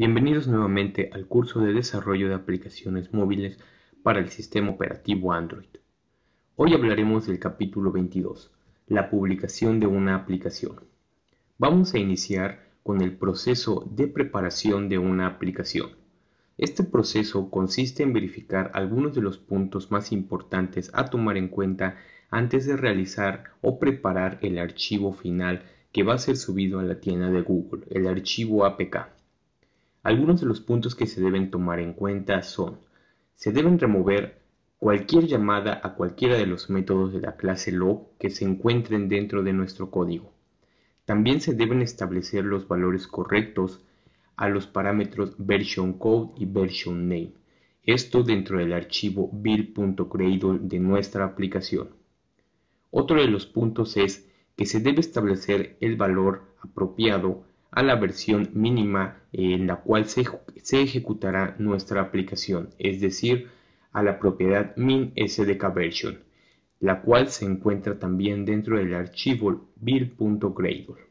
Bienvenidos nuevamente al curso de desarrollo de aplicaciones móviles para el sistema operativo Android. Hoy hablaremos del capítulo 22, la publicación de una aplicación. Vamos a iniciar con el proceso de preparación de una aplicación. Este proceso consiste en verificar algunos de los puntos más importantes a tomar en cuenta antes de realizar o preparar el archivo final que va a ser subido a la tienda de Google, el archivo APK. Algunos de los puntos que se deben tomar en cuenta son, se deben remover cualquier llamada a cualquiera de los métodos de la clase log que se encuentren dentro de nuestro código. También se deben establecer los valores correctos a los parámetros versionCode y versionName. esto dentro del archivo build.gradle de nuestra aplicación. Otro de los puntos es que se debe establecer el valor apropiado a la versión mínima eh, en la cual se, ejecutará nuestra aplicación, es decir, a la propiedad min la cual se encuentra también dentro del archivo build.gradle.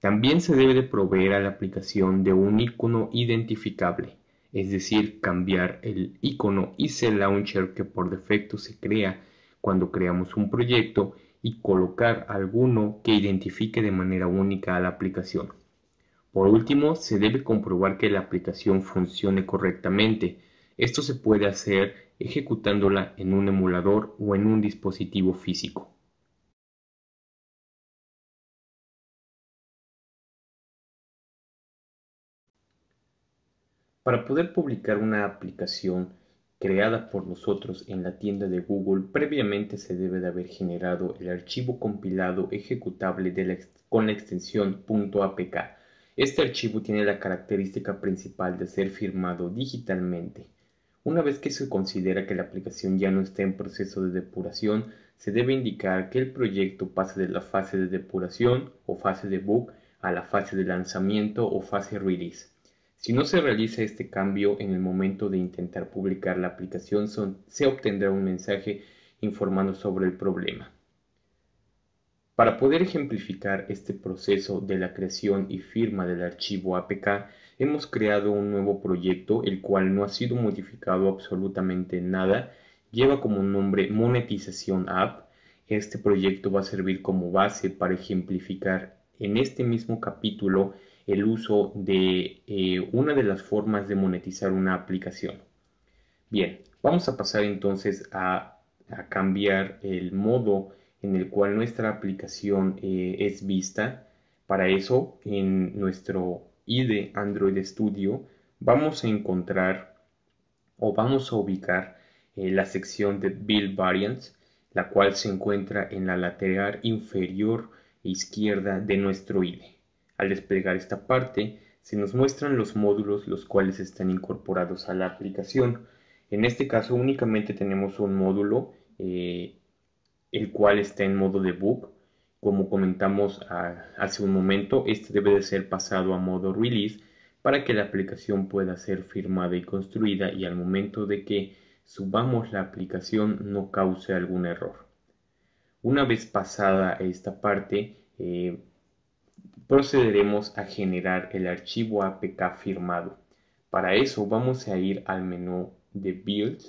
También se debe proveer a la aplicación de un icono identificable, es decir, cambiar el icono IC Launcher que por defecto se crea cuando creamos un proyecto y colocar alguno que identifique de manera única a la aplicación. Por último, se debe comprobar que la aplicación funcione correctamente. Esto se puede hacer ejecutándola en un emulador o en un dispositivo físico. Para poder publicar una aplicación creada por nosotros en la tienda de Google, previamente se debe de haber generado el archivo compilado ejecutable con la extensión .apk este archivo tiene la característica principal de ser firmado digitalmente. Una vez que se considera que la aplicación ya no está en proceso de depuración, se debe indicar que el proyecto pasa de la fase de depuración o fase de bug a la fase de lanzamiento o fase release. Si no se realiza este cambio en el momento de intentar publicar la aplicación, se obtendrá un mensaje informando sobre el problema. Para poder ejemplificar este proceso de la creación y firma del archivo APK, hemos creado un nuevo proyecto el cual no ha sido modificado absolutamente nada, lleva como nombre Monetización App. Este proyecto va a servir como base para ejemplificar en este mismo capítulo el uso de eh, una de las formas de monetizar una aplicación. Bien, vamos a pasar entonces a, a cambiar el modo en el cual nuestra aplicación eh, es vista. Para eso, en nuestro IDE Android Studio, vamos a encontrar o vamos a ubicar eh, la sección de Build Variants, la cual se encuentra en la lateral inferior izquierda de nuestro IDE. Al desplegar esta parte, se nos muestran los módulos los cuales están incorporados a la aplicación. En este caso únicamente tenemos un módulo eh, el cual está en modo debug. Como comentamos ah, hace un momento, este debe de ser pasado a modo release para que la aplicación pueda ser firmada y construida y al momento de que subamos la aplicación no cause algún error. Una vez pasada esta parte, eh, procederemos a generar el archivo APK firmado. Para eso vamos a ir al menú de Build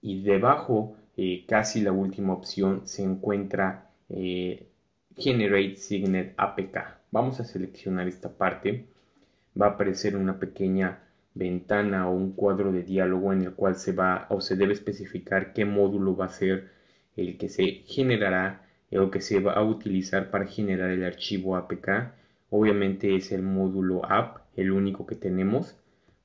y debajo eh, casi la última opción se encuentra eh, Generate Signet APK. Vamos a seleccionar esta parte. Va a aparecer una pequeña ventana o un cuadro de diálogo en el cual se va o se debe especificar qué módulo va a ser el que se generará eh, o que se va a utilizar para generar el archivo APK. Obviamente es el módulo app, el único que tenemos.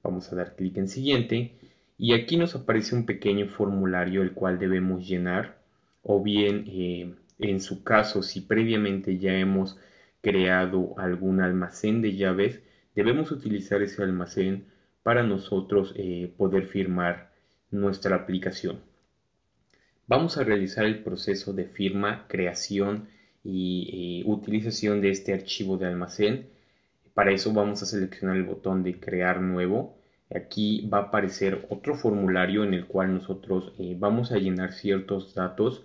Vamos a dar clic en siguiente y aquí nos aparece un pequeño formulario el cual debemos llenar o bien eh, en su caso si previamente ya hemos creado algún almacén de llaves, debemos utilizar ese almacén para nosotros eh, poder firmar nuestra aplicación. Vamos a realizar el proceso de firma, creación y eh, utilización de este archivo de almacén. Para eso vamos a seleccionar el botón de crear nuevo Aquí va a aparecer otro formulario en el cual nosotros eh, vamos a llenar ciertos datos.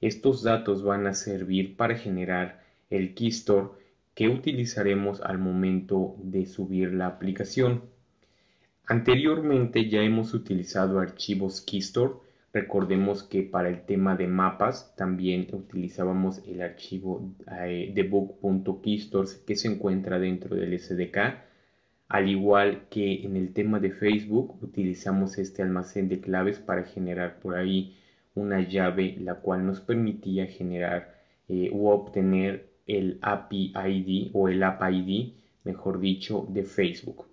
Estos datos van a servir para generar el Keystore que utilizaremos al momento de subir la aplicación. Anteriormente ya hemos utilizado archivos Keystore. Recordemos que para el tema de mapas también utilizábamos el archivo eh, debug.keystore que se encuentra dentro del SDK al igual que en el tema de Facebook, utilizamos este almacén de claves para generar por ahí una llave la cual nos permitía generar o eh, obtener el API ID o el App ID, mejor dicho, de Facebook.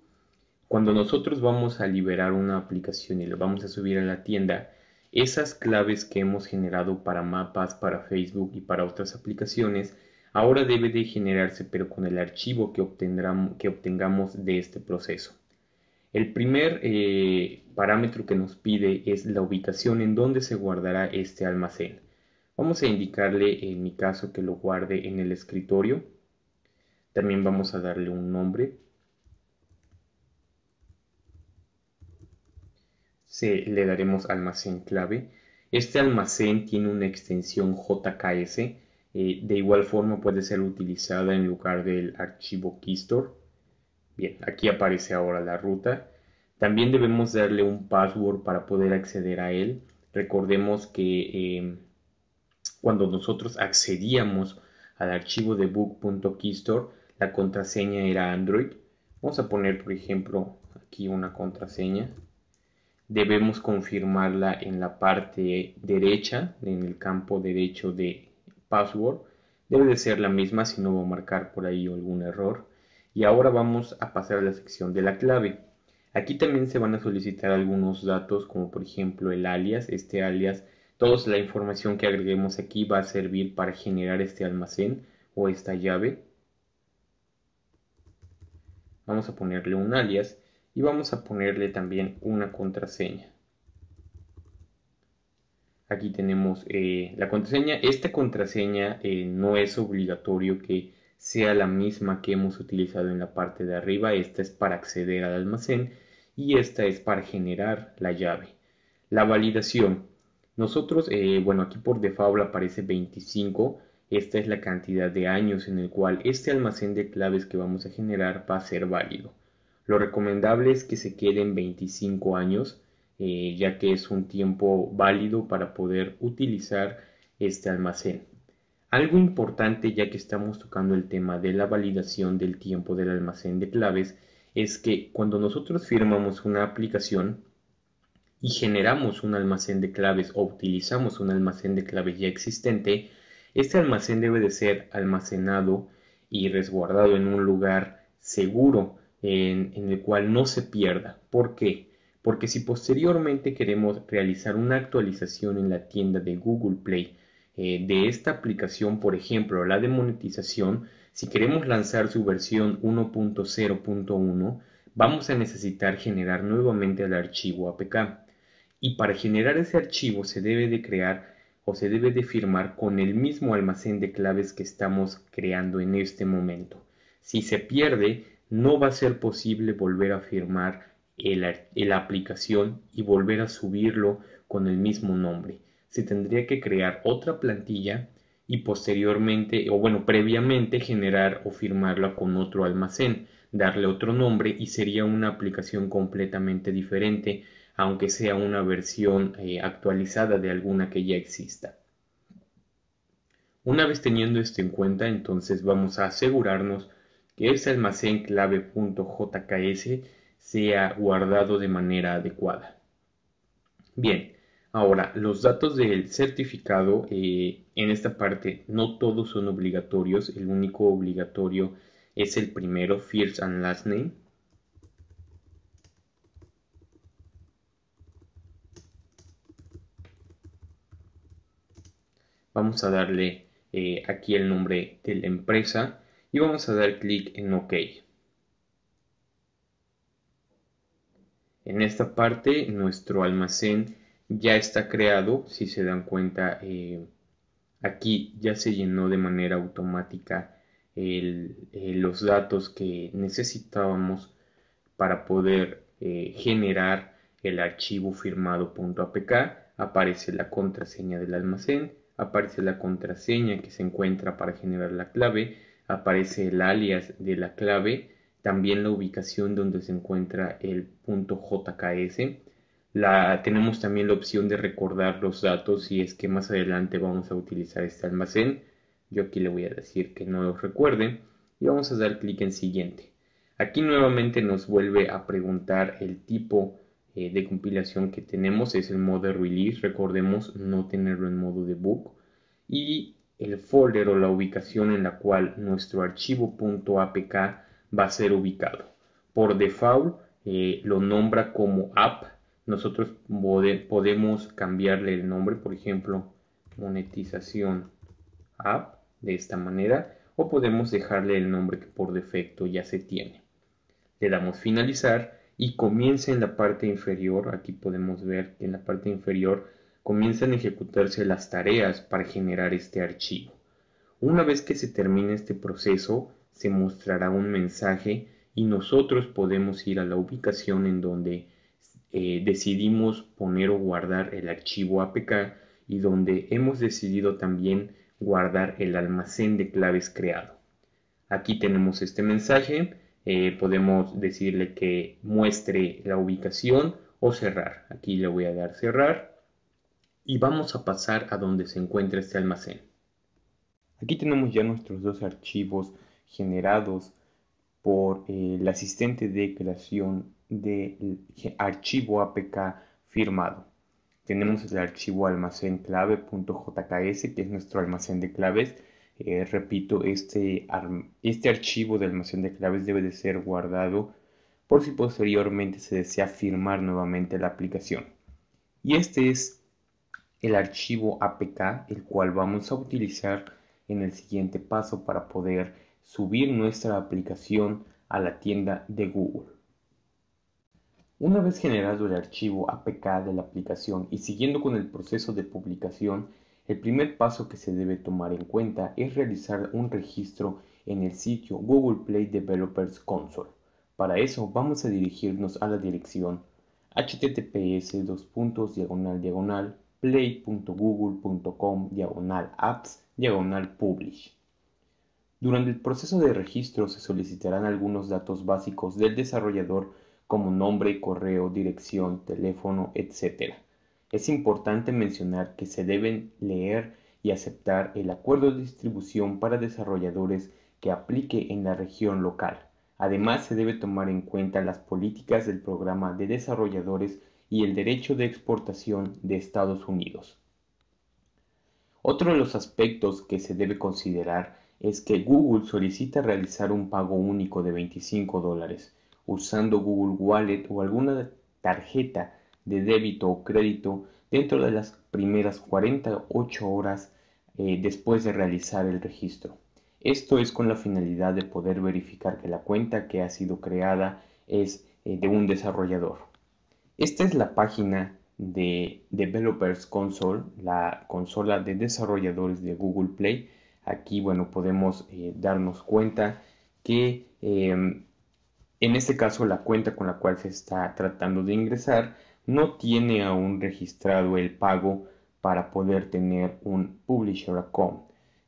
Cuando nosotros vamos a liberar una aplicación y la vamos a subir a la tienda, esas claves que hemos generado para mapas, para Facebook y para otras aplicaciones Ahora debe de generarse pero con el archivo que, que obtengamos de este proceso. El primer eh, parámetro que nos pide es la ubicación en donde se guardará este almacén. Vamos a indicarle en mi caso que lo guarde en el escritorio. También vamos a darle un nombre. le daremos almacén clave. Este almacén tiene una extensión JKS eh, de igual forma puede ser utilizada en lugar del archivo Keystore. Bien, aquí aparece ahora la ruta. También debemos darle un password para poder acceder a él. Recordemos que em, cuando nosotros accedíamos al archivo de book.keystore, la contraseña era Android. Vamos a poner, por ejemplo, aquí una contraseña. Debemos confirmarla en la parte derecha, en el campo derecho de password debe de ser la misma si no va a marcar por ahí algún error. Y ahora vamos a pasar a la sección de la clave. Aquí también se van a solicitar algunos datos como por ejemplo el alias. Este alias, toda la información que agreguemos aquí va a servir para generar este almacén o esta llave. Vamos a ponerle un alias y vamos a ponerle también una contraseña aquí tenemos eh, la contraseña. Esta contraseña eh, no es obligatorio que sea la misma que hemos utilizado en la parte de arriba. Esta es para acceder al almacén y esta es para generar la llave. La validación. Nosotros, eh, bueno, aquí por default aparece 25. Esta es la cantidad de años en el cual este almacén de claves que vamos a generar va a ser válido. Lo recomendable es que se queden 25 años eh, ya que es un tiempo válido para poder utilizar este almacén. Algo importante ya que estamos tocando el tema de la validación del tiempo del almacén de claves es que cuando nosotros firmamos una aplicación y generamos un almacén de claves o utilizamos un almacén de claves ya existente, este almacén debe de ser almacenado y resguardado en un lugar seguro en, en el cual no se pierda. ¿Por qué? porque si posteriormente queremos realizar una actualización en la tienda de Google Play eh, de esta aplicación, por ejemplo, la de monetización, si queremos lanzar su versión 1.0.1, vamos a necesitar generar nuevamente el archivo APK. Y para generar ese archivo se debe de crear o se debe de firmar con el mismo almacén de claves que estamos creando en este momento. Si se pierde, no va a ser posible volver a firmar la aplicación y volver a subirlo con el mismo nombre. Se tendría que crear otra plantilla y posteriormente, o bueno, previamente generar o firmarla con otro almacén, darle otro nombre y sería una aplicación completamente diferente, aunque sea una versión eh, actualizada de alguna que ya exista. Una vez teniendo esto en cuenta, entonces vamos a asegurarnos que ese almacén clave.jks sea guardado de manera adecuada. Bien, ahora los datos del certificado eh, en esta parte no todos son obligatorios, el único obligatorio es el primero, first and last name. Vamos a darle eh, aquí el nombre de la empresa y vamos a dar clic en OK. En esta parte nuestro almacén ya está creado, si se dan cuenta eh, aquí ya se llenó de manera automática eh, los datos que necesitábamos para poder eh, generar el archivo firmado aparece la contraseña del almacén, aparece la contraseña que se encuentra para generar la clave, aparece el alias de la clave, también la ubicación donde se encuentra el punto JKS. La, tenemos también la opción de recordar los datos si es que más adelante vamos a utilizar este almacén. Yo aquí le voy a decir que no lo recuerde y vamos a dar clic en siguiente. Aquí nuevamente nos vuelve a preguntar el tipo eh, de compilación que tenemos. Es el modo release, recordemos no tenerlo en modo debug. Y el folder o la ubicación en la cual nuestro archivo .apk va a ser ubicado. Por default eh, lo nombra como app. Nosotros podemos cambiarle el nombre, por ejemplo, monetización app de esta manera o podemos dejarle el nombre que por defecto ya se tiene. Le damos finalizar y comienza en la parte inferior. Aquí podemos ver que en la parte inferior comienzan a ejecutarse las tareas para generar este archivo. Una vez que se termine este proceso, se mostrará un mensaje y nosotros podemos ir a la ubicación en donde eh, decidimos poner o guardar el archivo APK y donde hemos decidido también guardar el almacén de claves creado. Aquí tenemos este mensaje, eh, podemos decirle que muestre la ubicación o cerrar. Aquí le voy a dar cerrar y vamos a pasar a donde se encuentra este almacén. Aquí tenemos ya nuestros dos archivos generados por eh, el asistente de creación del archivo APK firmado. Tenemos el archivo almacén clave.jks, que es nuestro almacén de claves. Eh, repito, este, este archivo de almacén de claves debe de ser guardado por si posteriormente se desea firmar nuevamente la aplicación. Y este es el archivo APK, el cual vamos a utilizar en el siguiente paso para poder subir nuestra aplicación a la tienda de Google. Una vez generado el archivo APK de la aplicación y siguiendo con el proceso de publicación, el primer paso que se debe tomar en cuenta es realizar un registro en el sitio Google Play Developers Console. Para eso vamos a dirigirnos a la dirección https playgooglecom apps publish. Durante el proceso de registro se solicitarán algunos datos básicos del desarrollador como nombre, correo, dirección, teléfono, etc. Es importante mencionar que se deben leer y aceptar el acuerdo de distribución para desarrolladores que aplique en la región local. Además, se debe tomar en cuenta las políticas del programa de desarrolladores y el derecho de exportación de Estados Unidos. Otro de los aspectos que se debe considerar es que Google solicita realizar un pago único de 25 dólares usando Google Wallet o alguna tarjeta de débito o crédito dentro de las primeras 48 horas eh, después de realizar el registro. Esto es con la finalidad de poder verificar que la cuenta que ha sido creada es eh, de un desarrollador. Esta es la página de Developers Console, la consola de desarrolladores de Google Play, Aquí, bueno, podemos eh, darnos cuenta que em, en este caso la cuenta con la cual se está tratando de ingresar no tiene aún registrado el pago para poder tener un publisher account.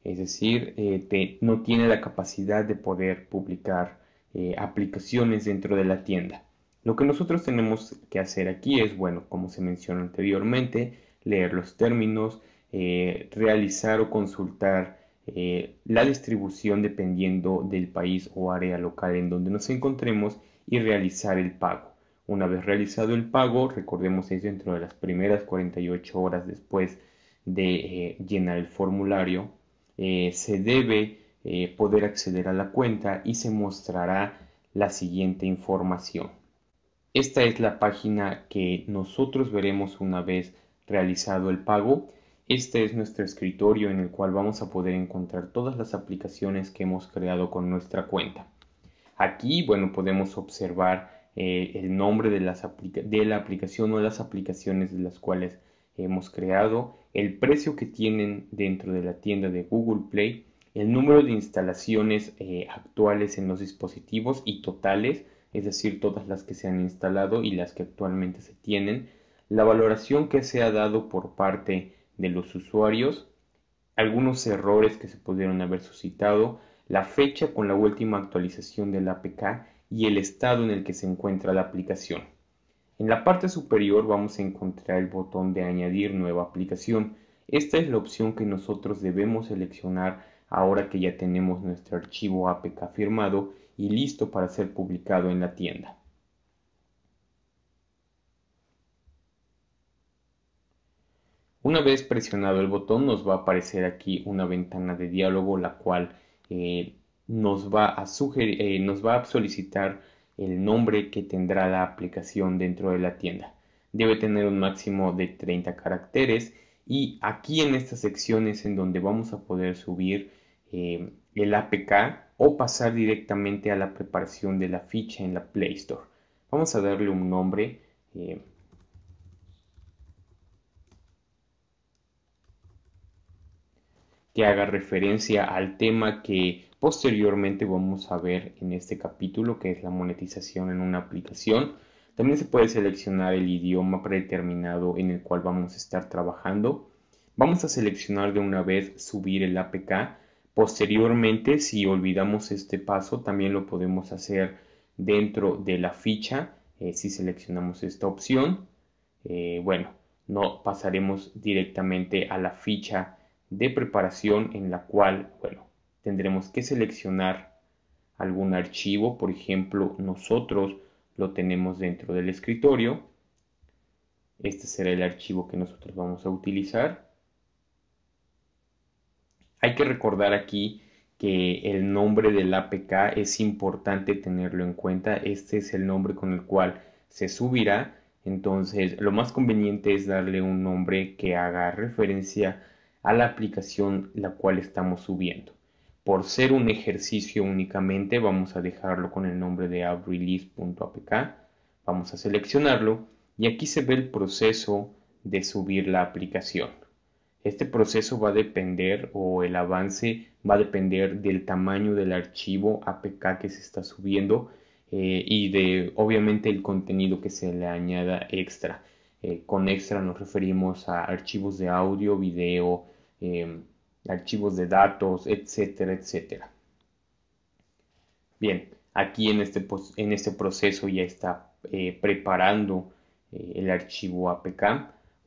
Es decir, eh, no tiene la capacidad de poder publicar eh, aplicaciones dentro de la tienda. Lo que nosotros tenemos que hacer aquí es, bueno, como se mencionó anteriormente, leer los términos, realizar o consultar eh, la distribución dependiendo del país o área local en donde nos encontremos y realizar el pago. Una vez realizado el pago, recordemos es dentro de las primeras 48 horas después de eh, llenar el formulario, eh, se debe poder acceder a la cuenta y se mostrará la siguiente información. Esta es la página que nosotros veremos una vez realizado el pago este es nuestro escritorio en el cual vamos a poder encontrar todas las aplicaciones que hemos creado con nuestra cuenta. Aquí, bueno, podemos observar eh, el nombre de, la aplicación o las aplicaciones de las cuales hemos creado, el precio que tienen dentro de la tienda de Google Play, el número de instalaciones eh, actuales en los dispositivos y totales, es decir, todas las que se han instalado y las que actualmente se tienen, la valoración que se ha dado por parte de los usuarios, algunos errores que se pudieron haber suscitado, la fecha con la última actualización del APK y el estado en el que se encuentra la aplicación. En la parte superior vamos a encontrar el botón de añadir nueva aplicación. Esta es la opción que nosotros debemos seleccionar ahora que ya tenemos nuestro archivo APK firmado y listo para ser publicado en la tienda. Una vez presionado el botón nos va a aparecer aquí una ventana de diálogo la cual eh, nos, va a sugerir, eh, nos va a solicitar el nombre que tendrá la aplicación dentro de la tienda. Debe tener un máximo de 30 caracteres y aquí en esta sección es en donde vamos a poder subir eh, el APK o pasar directamente a la preparación de la ficha en la Play Store. Vamos a darle un nombre. que haga referencia al tema que posteriormente vamos a ver en este capítulo, que es la monetización en una aplicación. También se puede seleccionar el idioma predeterminado en el cual vamos a estar trabajando. Vamos a seleccionar de una vez subir el APK. Posteriormente, si olvidamos este paso, también lo podemos hacer dentro de la ficha. Eh, si seleccionamos esta opción, eh, bueno, no pasaremos directamente a la ficha de preparación en la cual, bueno, tendremos que seleccionar algún archivo, por ejemplo, nosotros lo tenemos dentro del escritorio. Este será el archivo que nosotros vamos a utilizar. Hay que recordar aquí que el nombre del APK es importante tenerlo en cuenta. Este es el nombre con el cual se subirá. Entonces, lo más conveniente es darle un nombre que haga referencia a a la aplicación la cual estamos subiendo. Por ser un ejercicio únicamente, vamos a dejarlo con el nombre de AppRelease.apk. Vamos a seleccionarlo y aquí se ve el proceso de subir la aplicación. Este proceso va a depender o el avance va a depender del tamaño del archivo APK que se está subiendo eh, y de obviamente el contenido que se le añada extra. Eh, con extra nos referimos a archivos de audio, video, Em, archivos de datos, etcétera, etcétera. Bien, aquí en este, en este proceso ya está eh, preparando eh, el archivo APK.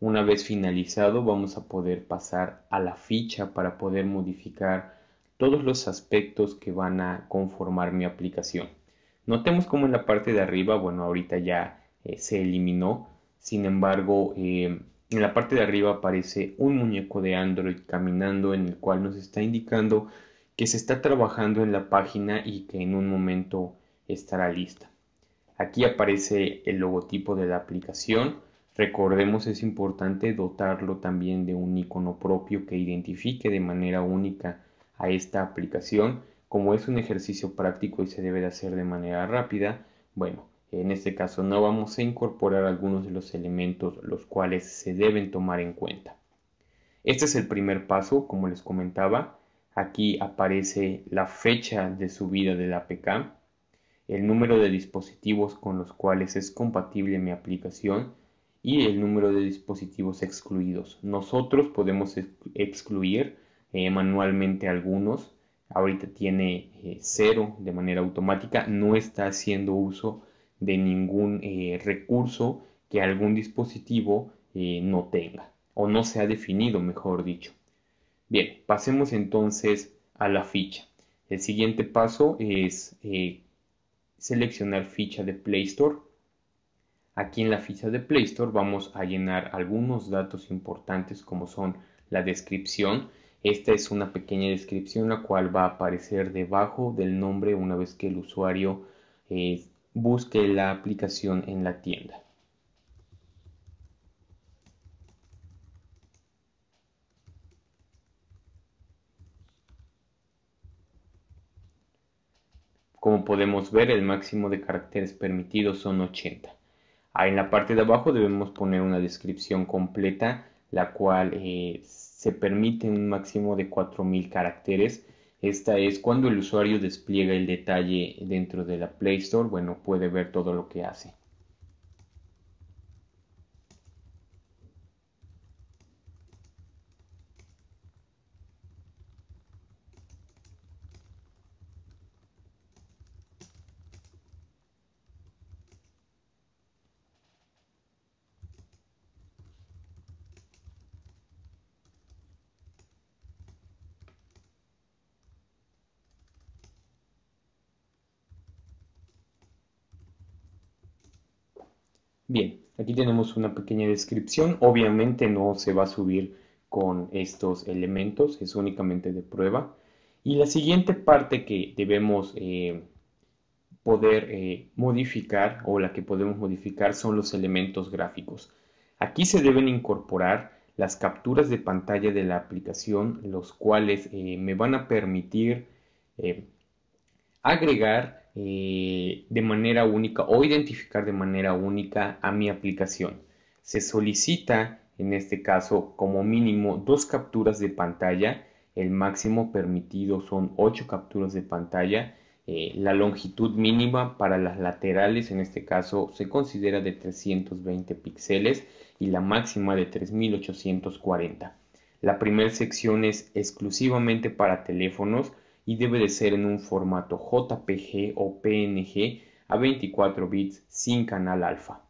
Una vez finalizado vamos a poder pasar a la ficha para poder modificar todos los aspectos que van a conformar mi aplicación. Notemos como en la parte de arriba, bueno, ahorita ya eh, se eliminó, sin embargo, em, en la parte de arriba aparece un muñeco de Android caminando en el cual nos está indicando que se está trabajando en la página y que en un momento estará lista. Aquí aparece el logotipo de la aplicación. Recordemos es importante dotarlo también de un icono propio que identifique de manera única a esta aplicación. Como es un ejercicio práctico y se debe de hacer de manera rápida, bueno, en este caso no vamos a incorporar algunos de los elementos los cuales se deben tomar en cuenta. Este es el primer paso, como les comentaba. Aquí aparece la fecha de subida del APK, el número de dispositivos con los cuales es compatible mi aplicación y el número de dispositivos excluidos. Nosotros podemos excluir eh, manualmente algunos. Ahorita tiene eh, cero de manera automática, no está haciendo uso de ningún eh, recurso que algún dispositivo eh, no tenga o no se ha definido, mejor dicho. Bien, pasemos entonces a la ficha. El siguiente paso es eh, seleccionar ficha de Play Store. Aquí en la ficha de Play Store vamos a llenar algunos datos importantes como son la descripción. Esta es una pequeña descripción la cual va a aparecer debajo del nombre una vez que el usuario busque la aplicación en la tienda. Como podemos ver, el máximo de caracteres permitidos son 80. Ahí en la parte de abajo debemos poner una descripción completa, la cual eh, se permite un máximo de 4000 caracteres esta es cuando el usuario despliega el detalle dentro de la Play Store, bueno, puede ver todo lo que hace. Aquí tenemos una pequeña descripción. Obviamente no se va a subir con estos elementos, es únicamente de prueba. Y la siguiente parte que debemos eh, poder eh, modificar o la que podemos modificar son los elementos gráficos. Aquí se deben incorporar las capturas de pantalla de la aplicación, los cuales eh, me van a permitir agregar eh, de manera única o identificar de manera única a mi aplicación. Se solicita, en este caso, como mínimo dos capturas de pantalla. El máximo permitido son ocho capturas de pantalla. Eh, la longitud mínima para las laterales, en este caso, se considera de 320 píxeles y la máxima de 3840. La primera sección es exclusivamente para teléfonos y debe de ser en un formato JPG o PNG a 24 bits sin canal alfa.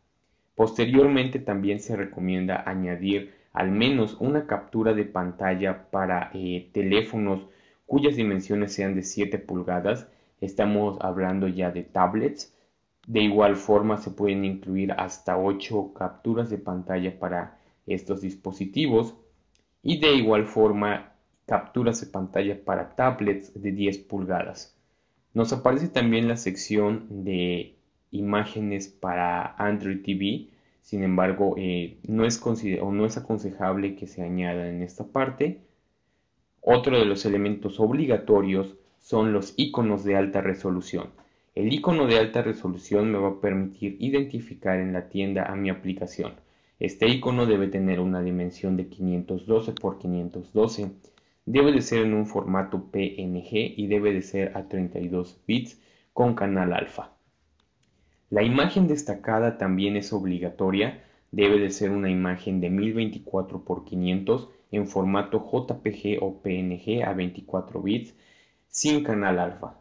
Posteriormente también se recomienda añadir al menos una captura de pantalla para eh, teléfonos cuyas dimensiones sean de 7 pulgadas. Estamos hablando ya de tablets. De igual forma se pueden incluir hasta 8 capturas de pantalla para estos dispositivos. Y de igual forma capturas de pantalla para tablets de 10 pulgadas. Nos aparece también la sección de imágenes para Android TV, sin embargo eh, no, es o no es aconsejable que se añada en esta parte. Otro de los elementos obligatorios son los iconos de alta resolución. El icono de alta resolución me va a permitir identificar en la tienda a mi aplicación. Este icono debe tener una dimensión de 512 x 512 Debe de ser en un formato PNG y debe de ser a 32 bits con canal alfa. La imagen destacada también es obligatoria, debe de ser una imagen de 1024 x 500 en formato JPG o PNG a 24 bits sin canal alfa.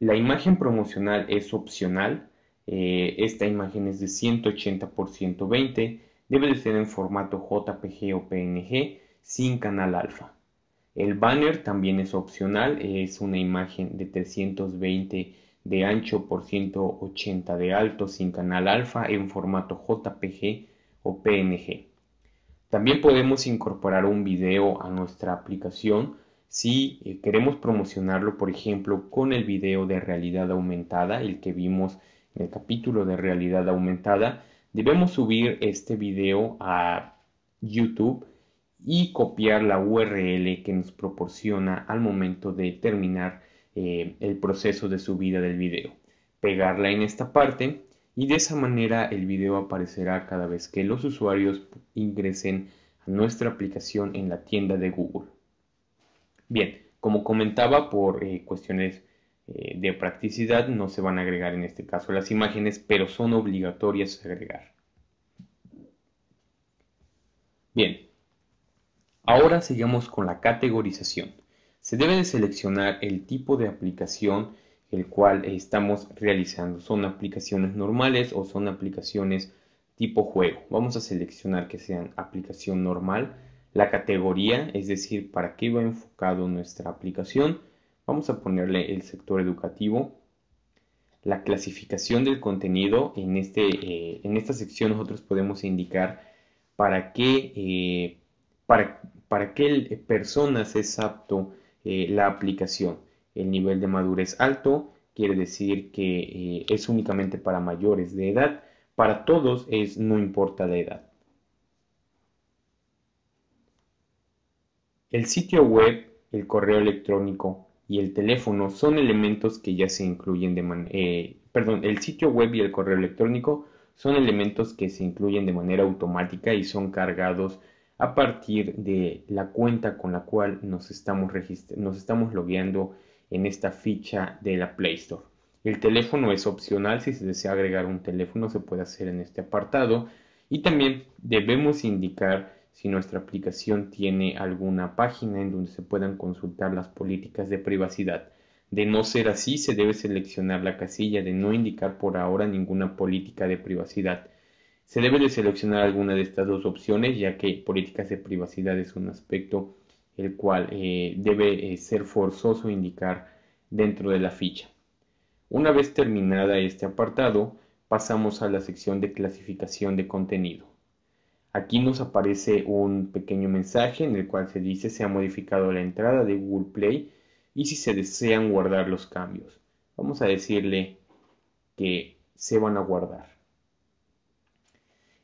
La imagen promocional es opcional, eh, esta imagen es de 180 x 120, debe de ser en formato JPG o PNG sin canal alfa. El banner también es opcional, es una imagen de 320 de ancho por 180 de alto sin canal alfa en formato JPG o PNG. También podemos incorporar un video a nuestra aplicación si eh, queremos promocionarlo, por ejemplo, con el video de realidad aumentada, el que vimos en el capítulo de realidad aumentada, debemos subir este video a YouTube y copiar la URL que nos proporciona al momento de terminar eh, el proceso de subida del video. Pegarla en esta parte y de esa manera el video aparecerá cada vez que los usuarios ingresen a nuestra aplicación en la tienda de Google. Bien, como comentaba, por eh, cuestiones eh, de practicidad no se van a agregar en este caso las imágenes, pero son obligatorias a agregar. Bien, Ahora seguimos con la categorización. Se debe de seleccionar el tipo de aplicación el cual estamos realizando. Son aplicaciones normales o son aplicaciones tipo juego. Vamos a seleccionar que sean aplicación normal, la categoría, es decir, para qué va enfocado nuestra aplicación. Vamos a ponerle el sector educativo, la clasificación del contenido. En, este, eh, en esta sección nosotros podemos indicar para qué eh, para, qué eh, personas es apto eh, la aplicación. El nivel de madurez alto quiere decir que eh, es únicamente para mayores de edad. Para todos es no importa la edad. El sitio web, el correo electrónico y el teléfono son elementos que ya se incluyen de manera... perdón, el sitio web y el correo electrónico son elementos que se incluyen de manera automática y son cargados a partir de la cuenta con la cual nos estamos, nos estamos logueando en esta ficha de la Play Store. El teléfono es opcional, si se desea agregar un teléfono se puede hacer en este apartado y también debemos indicar si nuestra aplicación tiene alguna página en donde se puedan consultar las políticas de privacidad. De no ser así, se debe seleccionar la casilla de no indicar por ahora ninguna política de privacidad. Se debe de seleccionar alguna de estas dos opciones, ya que políticas de privacidad es un aspecto el cual eh, debe eh, ser forzoso indicar dentro de la ficha. Una vez terminada este apartado, pasamos a la sección de clasificación de contenido. Aquí nos aparece un pequeño mensaje en el cual se dice se ha modificado la entrada de Google Play y si se desean guardar los cambios. Vamos a decirle que se van a guardar.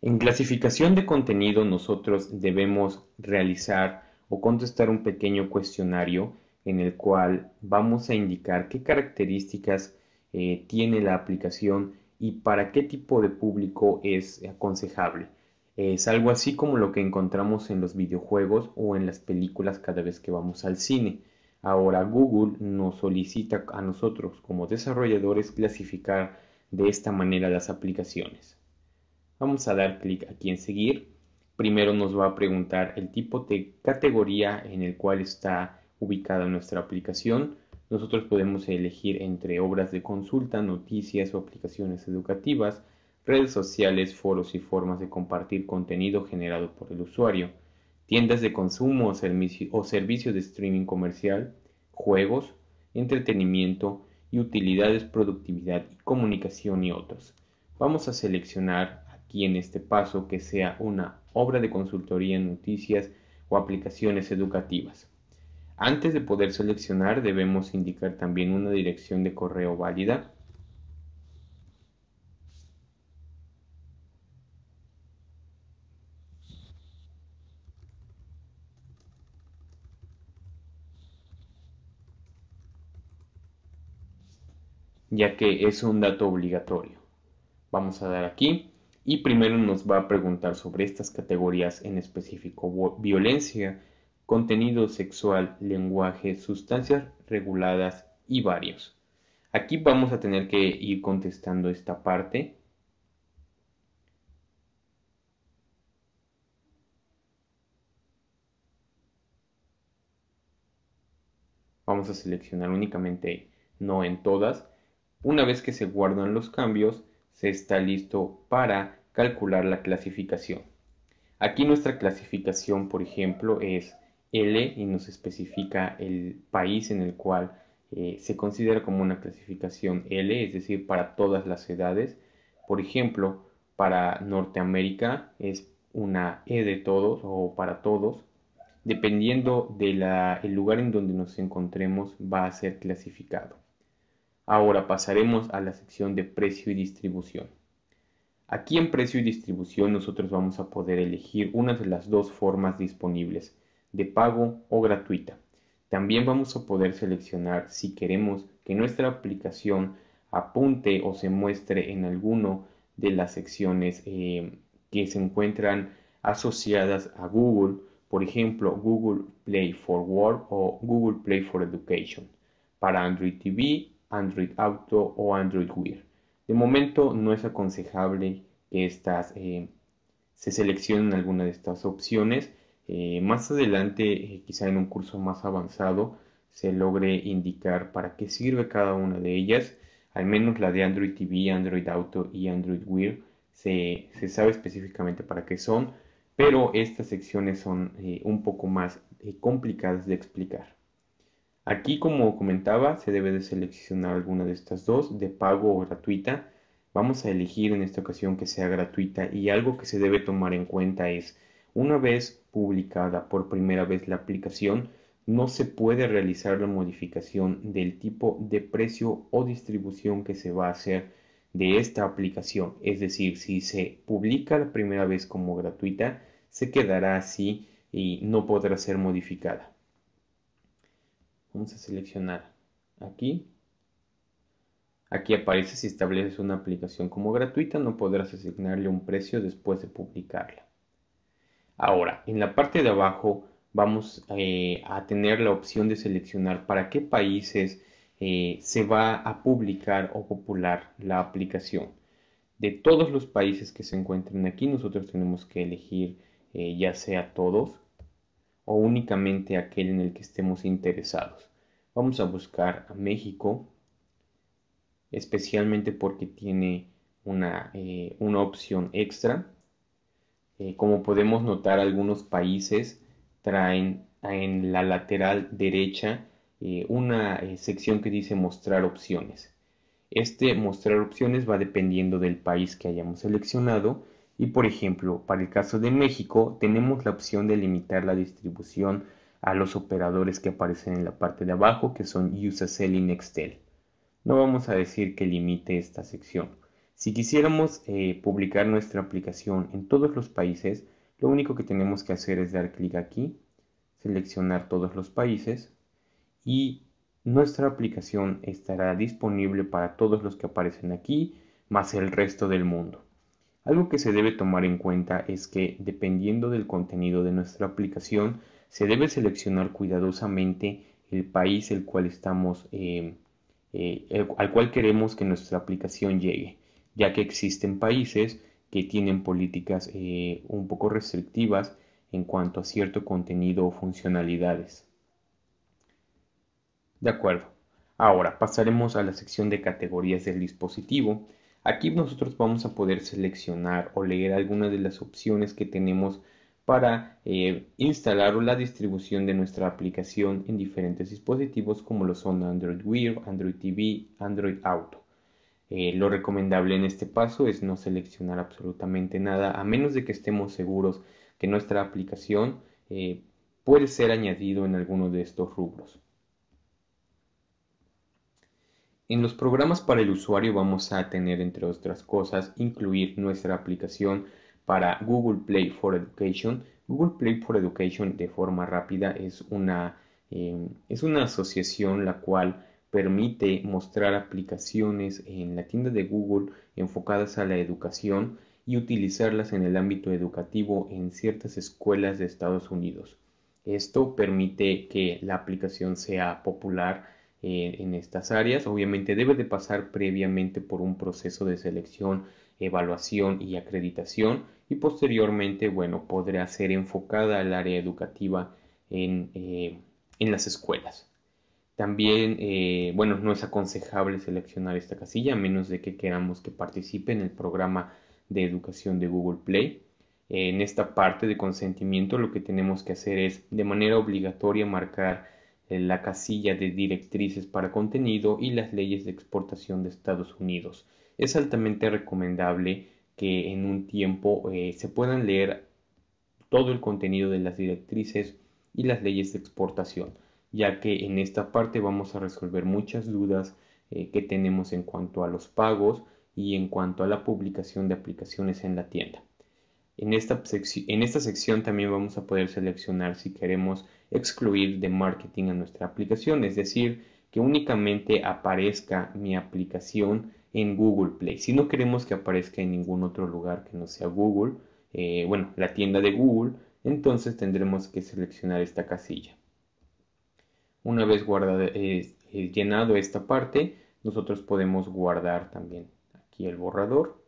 En clasificación de contenido nosotros debemos realizar o contestar un pequeño cuestionario en el cual vamos a indicar qué características eh, tiene la aplicación y para qué tipo de público es aconsejable. Es algo así como lo que encontramos en los videojuegos o en las películas cada vez que vamos al cine. Ahora Google nos solicita a nosotros como desarrolladores clasificar de esta manera las aplicaciones. Vamos a dar clic aquí en seguir. Primero nos va a preguntar el tipo de categoría en el cual está ubicada nuestra aplicación. Nosotros podemos elegir entre obras de consulta, noticias o aplicaciones educativas, redes sociales, foros y formas de compartir contenido generado por el usuario, tiendas de consumo o, servicio, servicios de streaming comercial, juegos, entretenimiento y utilidades, productividad y comunicación y otros. Vamos a seleccionar en este paso que sea una obra de consultoría en noticias o aplicaciones educativas. Antes de poder seleccionar debemos indicar también una dirección de correo válida ya que es un dato obligatorio. Vamos a dar aquí y primero nos va a preguntar sobre estas categorías en específico, violencia, contenido sexual, lenguaje, sustancias reguladas y varios. Aquí vamos a tener que ir contestando esta parte. Vamos a seleccionar únicamente no en todas. Una vez que se guardan los cambios, se está listo para calcular la clasificación. Aquí nuestra clasificación, por ejemplo, es L y nos especifica el país en el cual eh, se considera como una clasificación L, es decir, para todas las edades. Por ejemplo, para Norteamérica es una E de todos o para todos. Dependiendo del lugar en donde nos encontremos va a ser clasificado. Ahora pasaremos a la sección de precio y distribución. Aquí en precio y distribución nosotros vamos a poder elegir una de las dos formas disponibles, de pago o gratuita. También vamos a poder seleccionar si queremos que nuestra aplicación apunte o se muestre en alguno de las secciones eh, que se encuentran asociadas a Google, por ejemplo Google Play for Work o Google Play for Education, para Android TV, Android Auto o Android Wear. De momento no es aconsejable que estas, eh, se seleccionen alguna de estas opciones. Eh, más adelante, eh, quizá en un curso más avanzado, se logre indicar para qué sirve cada una de ellas. Al menos la de Android TV, Android Auto y Android Wear se, sabe específicamente para qué son, pero estas secciones son un poco más complicadas de explicar. Aquí, como comentaba, se debe de seleccionar alguna de estas dos, de pago o gratuita. Vamos a elegir en esta ocasión que sea gratuita y algo que se debe tomar en cuenta es, una vez publicada por primera vez la aplicación, no se puede realizar la modificación del tipo de precio o distribución que se va a hacer de esta aplicación. Es decir, si se publica la primera vez como gratuita, se quedará así y no podrá ser modificada. Vamos a seleccionar aquí. Aquí aparece si estableces una aplicación como gratuita, no podrás asignarle un precio después de publicarla. Ahora, en la parte de abajo vamos eh, a tener la opción de seleccionar para qué países eh, se va a publicar o popular la aplicación. De todos los países que se encuentren aquí, nosotros tenemos que elegir eh, ya sea todos o únicamente aquel en el que estemos interesados. Vamos a buscar a México, especialmente porque tiene una, eh, opción extra. Eh, como podemos notar, algunos países traen en la lateral derecha eh, una sección que dice mostrar opciones. Este mostrar opciones va dependiendo del país que hayamos seleccionado y por ejemplo, para el caso de México, tenemos la opción de limitar la distribución a los operadores que aparecen en la parte de abajo, que son Usacell y Nextel. No vamos a decir que limite esta sección. Si quisiéramos eh, publicar nuestra aplicación en todos los países, lo único que tenemos que hacer es dar clic aquí, seleccionar todos los países y nuestra aplicación estará disponible para todos los que aparecen aquí, más el resto del mundo. Algo que se debe tomar en cuenta es que, dependiendo del contenido de nuestra aplicación, se debe seleccionar cuidadosamente el país em, eh, al cual queremos que nuestra aplicación llegue, ya que existen países que tienen políticas eh, un poco restrictivas en cuanto a cierto contenido o funcionalidades. De acuerdo. Ahora pasaremos a la sección de categorías del dispositivo Aquí nosotros vamos a poder seleccionar o leer algunas de las opciones que tenemos para eh, instalar o la distribución de nuestra aplicación en diferentes dispositivos como lo son Android Wear, Android TV, Android Auto. Eh, lo recomendable en este paso es no seleccionar absolutamente nada a menos de que estemos seguros que nuestra aplicación eh, puede ser añadido en alguno de estos rubros. En los programas para el usuario vamos a tener, entre otras cosas, incluir nuestra aplicación para Google Play for Education. Google Play for Education de forma rápida es una, em, es una asociación la cual permite mostrar aplicaciones en la tienda de Google enfocadas a la educación y utilizarlas en el ámbito educativo en ciertas escuelas de Estados Unidos. Esto permite que la aplicación sea popular eh, en estas áreas. Obviamente debe de pasar previamente por un proceso de selección, evaluación y acreditación y posteriormente, bueno, podrá ser enfocada al área educativa en, eh, las escuelas. También, eh, bueno, no es aconsejable seleccionar esta casilla a menos de que queramos que participe en el programa de educación de Google Play. En esta parte de consentimiento lo que tenemos que hacer es de manera obligatoria marcar la casilla de directrices para contenido y las leyes de exportación de Estados Unidos. Es altamente recomendable que en un tiempo eh, se puedan leer todo el contenido de las directrices y las leyes de exportación, ya que en esta parte vamos a resolver muchas dudas eh, que tenemos en cuanto a los pagos y en cuanto a la publicación de aplicaciones en la tienda. En esta, sección también vamos a poder seleccionar si queremos excluir de marketing a nuestra aplicación, es decir, que únicamente aparezca mi aplicación en Google Play. Si no queremos que aparezca en ningún otro lugar que no sea Google, eh, bueno, la tienda de Google, entonces tendremos que seleccionar esta casilla. Una vez eh, eh, llenado esta parte, nosotros podemos guardar también aquí el borrador.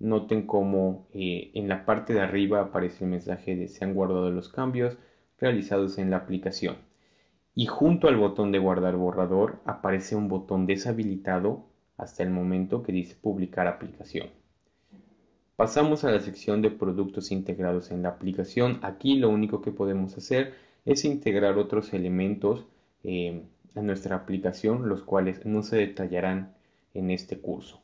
Noten cómo eh, en la parte de arriba aparece el mensaje de se han guardado los cambios realizados en la aplicación. Y junto al botón de guardar borrador aparece un botón deshabilitado hasta el momento que dice publicar aplicación. Pasamos a la sección de productos integrados en la aplicación. Aquí lo único que podemos hacer es integrar otros elementos eh, a nuestra aplicación, los cuales no se detallarán en este curso.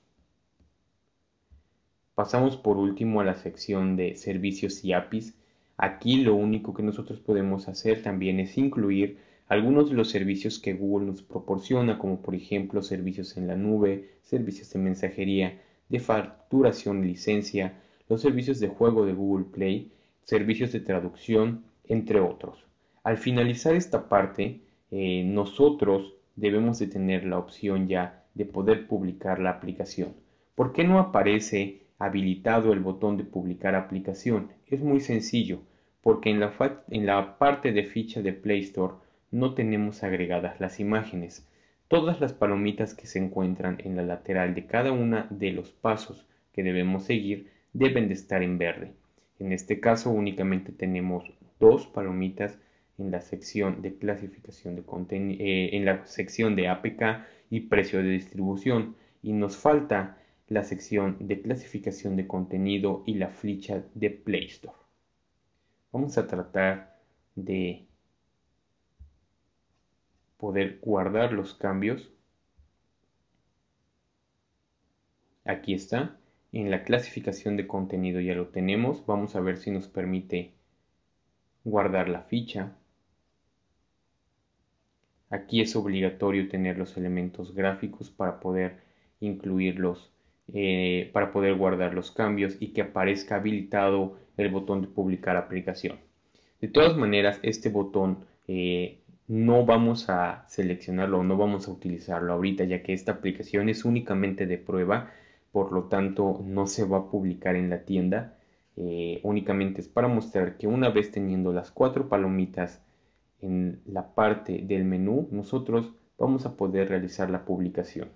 Pasamos por último a la sección de servicios y APIs. Aquí lo único que nosotros podemos hacer también es incluir algunos de los servicios que Google nos proporciona, como por ejemplo servicios en la nube, servicios de mensajería, de facturación licencia, los servicios de juego de Google Play, servicios de traducción, entre otros. Al finalizar esta parte, eh, nosotros debemos de tener la opción ya de poder publicar la aplicación. ¿Por qué no aparece habilitado el botón de publicar aplicación. Es muy sencillo, porque en la, parte de ficha de Play Store no tenemos agregadas las imágenes. Todas las palomitas que se encuentran en la lateral de cada uno de los pasos que debemos seguir deben de estar en verde. En este caso únicamente tenemos dos palomitas en la sección de clasificación de contenido, eh, en la sección de APK y precio de distribución y nos falta la sección de clasificación de contenido y la ficha de Play Store. Vamos a tratar de poder guardar los cambios. Aquí está. En la clasificación de contenido ya lo tenemos. Vamos a ver si nos permite guardar la ficha. Aquí es obligatorio tener los elementos gráficos para poder incluirlos eh, para poder guardar los cambios y que aparezca habilitado el botón de publicar aplicación. De todas maneras, este botón eh, no vamos a seleccionarlo, no vamos a utilizarlo ahorita, ya que esta aplicación es únicamente de prueba, por lo tanto no se va a publicar en la tienda. Eh, únicamente es para mostrar que una vez teniendo las cuatro palomitas en la parte del menú, nosotros vamos a poder realizar la publicación.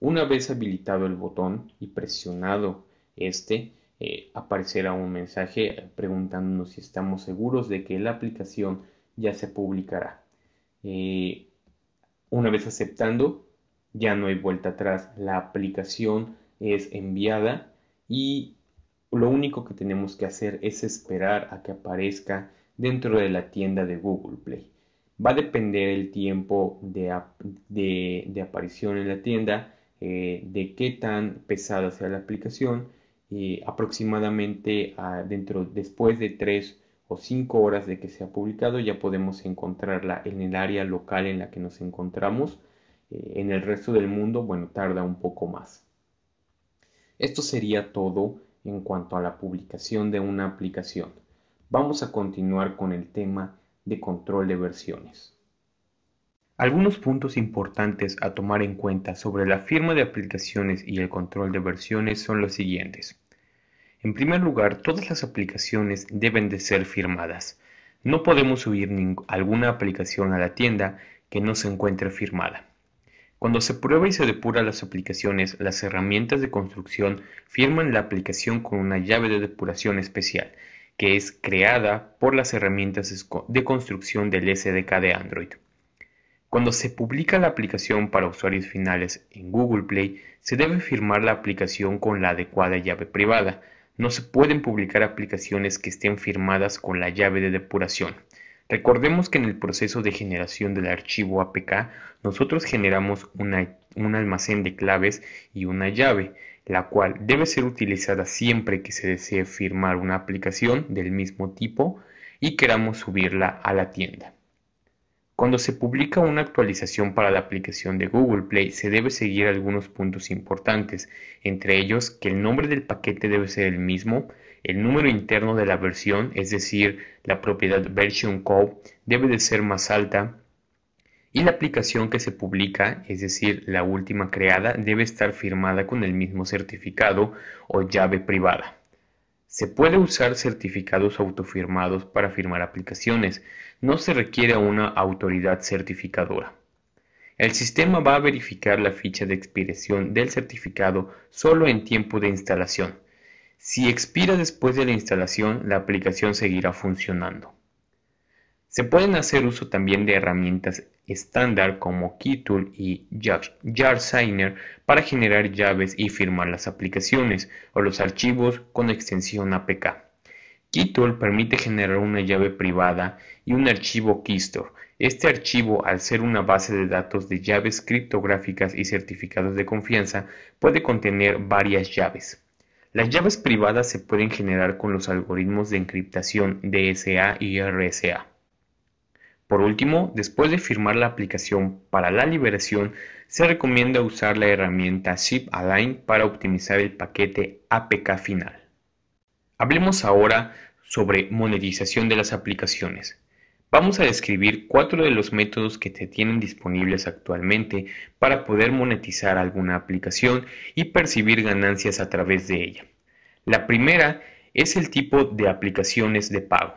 Una vez habilitado el botón y presionado este, eh, aparecerá un mensaje preguntándonos si estamos seguros de que la aplicación ya se publicará. Eh, una vez aceptando, ya no hay vuelta atrás. La aplicación es enviada y lo único que tenemos que hacer es esperar a que aparezca dentro de la tienda de Google Play. Va a depender el tiempo de aparición en la tienda eh, de qué tan pesada sea la aplicación y eh, aproximadamente ah, dentro después de tres o cinco horas de que se ha publicado ya podemos encontrarla en el área local en la que nos encontramos eh, en el resto del mundo bueno tarda un poco más esto sería todo en cuanto a la publicación de una aplicación vamos a continuar con el tema de control de versiones algunos puntos importantes a tomar en cuenta sobre la firma de aplicaciones y el control de versiones son los siguientes. En primer lugar, todas las aplicaciones deben de ser firmadas. No podemos subir alguna aplicación a la tienda que no se encuentre firmada. Cuando se prueba y se depura las aplicaciones, las herramientas de construcción firman la aplicación con una llave de depuración especial, que es creada por las herramientas de construcción del SDK de Android. Cuando se publica la aplicación para usuarios finales en Google Play, se debe firmar la aplicación con la adecuada llave privada. No se pueden publicar aplicaciones que estén firmadas con la llave de depuración. Recordemos que en el proceso de generación del archivo APK, nosotros generamos un almacén de claves y una llave, la cual debe ser utilizada siempre que se desee firmar una aplicación del mismo tipo y queramos subirla a la tienda. Cuando se publica una actualización para la aplicación de Google Play se debe seguir algunos puntos importantes, entre ellos que el nombre del paquete debe ser el mismo, el número interno de la versión, es decir, la propiedad version code, debe de ser más alta y la aplicación que se publica, es decir, la última creada, debe estar firmada con el mismo certificado o llave privada. Se puede usar certificados autofirmados para firmar aplicaciones. No se requiere una autoridad certificadora. El sistema va a verificar la ficha de expiración del certificado solo en tiempo de instalación. Si expira después de la instalación, la aplicación seguirá funcionando. Se pueden hacer uso también de herramientas estándar como Keytool y JarSigner para generar llaves y firmar las aplicaciones o los archivos con extensión APK. Keytool permite generar una llave privada y un archivo Keystore. Este archivo, al ser una base de datos de llaves criptográficas y certificados de confianza, puede contener varias llaves. Las llaves privadas se pueden generar con los algoritmos de encriptación DSA y RSA. Por último, después de firmar la aplicación para la liberación, se recomienda usar la herramienta Ship Align para optimizar el paquete APK final. Hablemos ahora sobre monetización de las aplicaciones. Vamos a describir cuatro de los métodos que te tienen disponibles actualmente para poder monetizar alguna aplicación y percibir ganancias a través de ella. La primera es el tipo de aplicaciones de pago.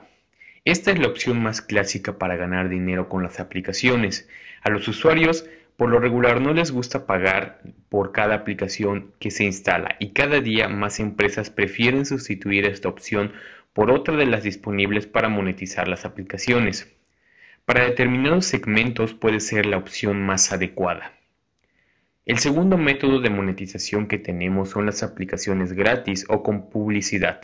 Esta es la opción más clásica para ganar dinero con las aplicaciones. A los usuarios por lo regular no les gusta pagar por cada aplicación que se instala y cada día más empresas prefieren sustituir esta opción por otra de las disponibles para monetizar las aplicaciones. Para determinados segmentos puede ser la opción más adecuada. El segundo método de monetización que tenemos son las aplicaciones gratis o con publicidad.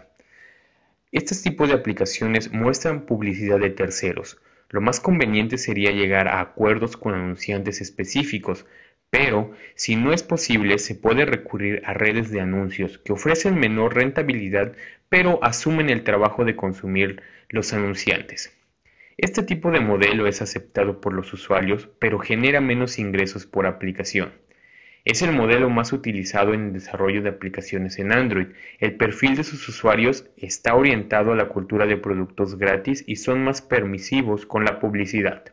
Estos tipos de aplicaciones muestran publicidad de terceros. Lo más conveniente sería llegar a acuerdos con anunciantes específicos, pero si no es posible se puede recurrir a redes de anuncios que ofrecen menor rentabilidad pero asumen el trabajo de consumir los anunciantes. Este tipo de modelo es aceptado por los usuarios pero genera menos ingresos por aplicación. Es el modelo más utilizado en el desarrollo de aplicaciones en Android. El perfil de sus usuarios está orientado a la cultura de productos gratis y son más permisivos con la publicidad.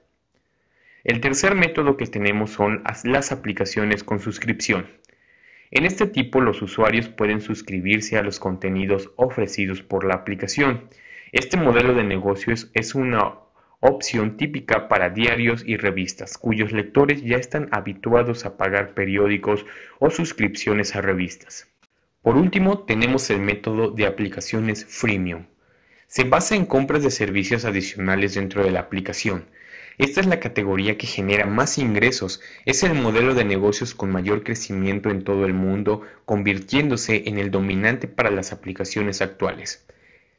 El tercer método que tenemos son las aplicaciones con suscripción. En este tipo los usuarios pueden suscribirse a los contenidos ofrecidos por la aplicación. Este modelo de negocios es, una opción típica para diarios y revistas, cuyos lectores ya están habituados a pagar periódicos o suscripciones a revistas. Por último, tenemos el método de aplicaciones freemium. Se basa en compras de servicios adicionales dentro de la aplicación. Esta es la categoría que genera más ingresos, es el modelo de negocios con mayor crecimiento en todo el mundo, convirtiéndose en el dominante para las aplicaciones actuales.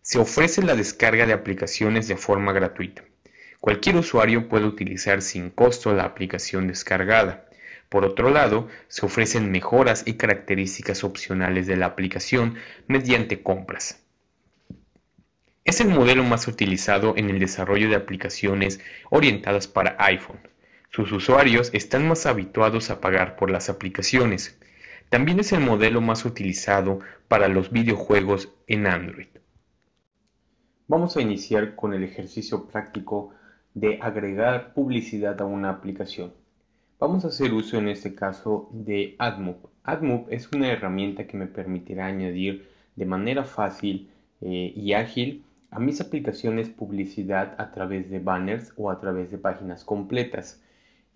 Se ofrece la descarga de aplicaciones de forma gratuita. Cualquier usuario puede utilizar sin costo la aplicación descargada. Por otro lado, se ofrecen mejoras y características opcionales de la aplicación mediante compras. Es el modelo más utilizado en el desarrollo de aplicaciones orientadas para iPhone. Sus usuarios están más habituados a pagar por las aplicaciones. También es el modelo más utilizado para los videojuegos en Android. Vamos a iniciar con el ejercicio práctico de agregar publicidad a una aplicación. Vamos a hacer uso en este caso de AdMob. AdMob es una herramienta que me permitirá añadir de manera fácil eh, y ágil a mis aplicaciones publicidad a través de banners o a través de páginas completas.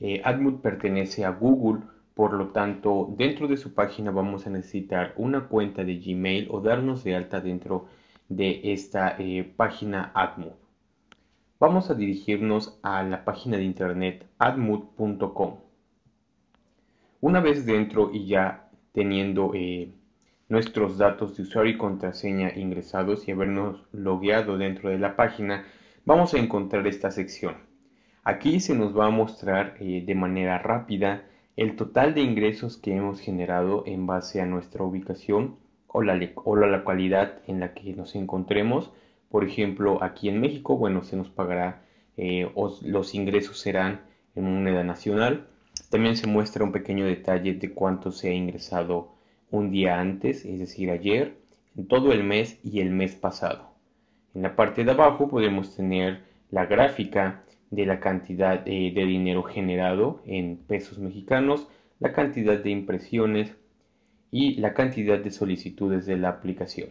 Eh, AdMob pertenece a Google, por lo tanto dentro de su página vamos a necesitar una cuenta de Gmail o darnos de alta dentro de esta eh, página AdMob vamos a dirigirnos a la página de internet admood.com. Una vez dentro y ya teniendo eh, nuestros datos de usuario y contraseña ingresados y habernos logueado dentro de la página, vamos a encontrar esta sección. Aquí se nos va a mostrar eh, de manera rápida el total de ingresos que hemos generado en base a nuestra ubicación o la, o la localidad en la que nos encontremos por ejemplo, aquí en México, bueno, se nos pagará, eh, los ingresos serán en moneda nacional. También se muestra un pequeño detalle de cuánto se ha ingresado un día antes, es decir, ayer, en todo el mes y el mes pasado. En la parte de abajo podemos tener la gráfica de la cantidad eh, de dinero generado en pesos mexicanos, la cantidad de impresiones y la cantidad de solicitudes de la aplicación.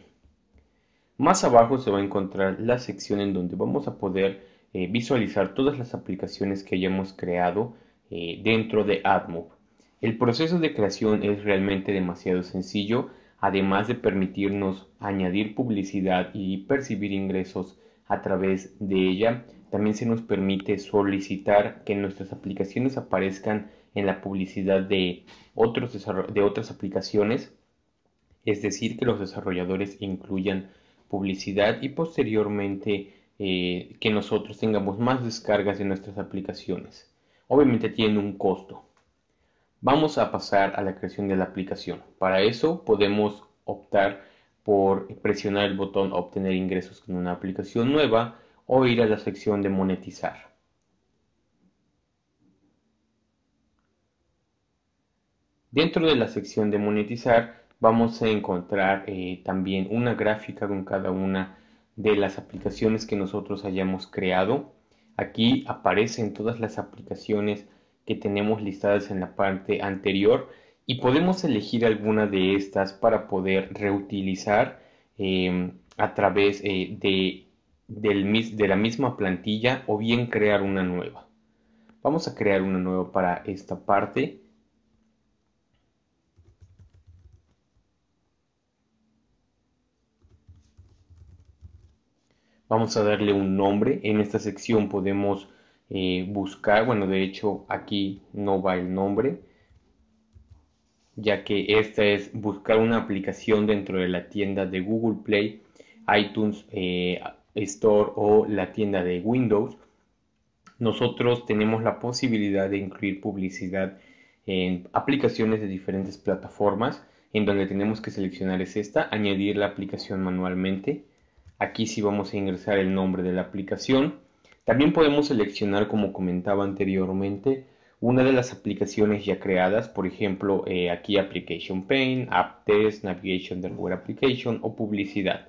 Más abajo se va a encontrar la sección en donde vamos a poder eh, visualizar todas las aplicaciones que hayamos creado eh, dentro de AdMob. El proceso de creación es realmente demasiado sencillo, además de permitirnos añadir publicidad y percibir ingresos a través de ella. También se nos permite solicitar que nuestras aplicaciones aparezcan en la publicidad de, otros de otras aplicaciones, es decir, que los desarrolladores incluyan publicidad y posteriormente eh, que nosotros tengamos más descargas de nuestras aplicaciones. Obviamente tiene un costo. Vamos a pasar a la creación de la aplicación. Para eso podemos optar por presionar el botón obtener ingresos con una aplicación nueva o ir a la sección de monetizar. Dentro de la sección de monetizar vamos a encontrar eh, también una gráfica con cada una de las aplicaciones que nosotros hayamos creado. Aquí aparecen todas las aplicaciones que tenemos listadas en la parte anterior y podemos elegir alguna de estas para poder reutilizar em, a través eh, de la misma plantilla o bien crear una nueva. Vamos a crear una nueva para esta parte vamos a darle un nombre. En esta sección podemos eh, buscar, bueno, de hecho aquí no va el nombre, ya que esta es buscar una aplicación dentro de la tienda de Google Play, iTunes eh, Store o la tienda de Windows. Nosotros tenemos la posibilidad de incluir publicidad en aplicaciones de diferentes plataformas en donde tenemos que seleccionar es esta, añadir la aplicación manualmente Aquí sí vamos a ingresar el nombre de la aplicación. También podemos seleccionar, como comentaba anteriormente, una de las aplicaciones ya creadas, por ejemplo, eh, aquí Application Paint, App Test, Navigation del Application o Publicidad.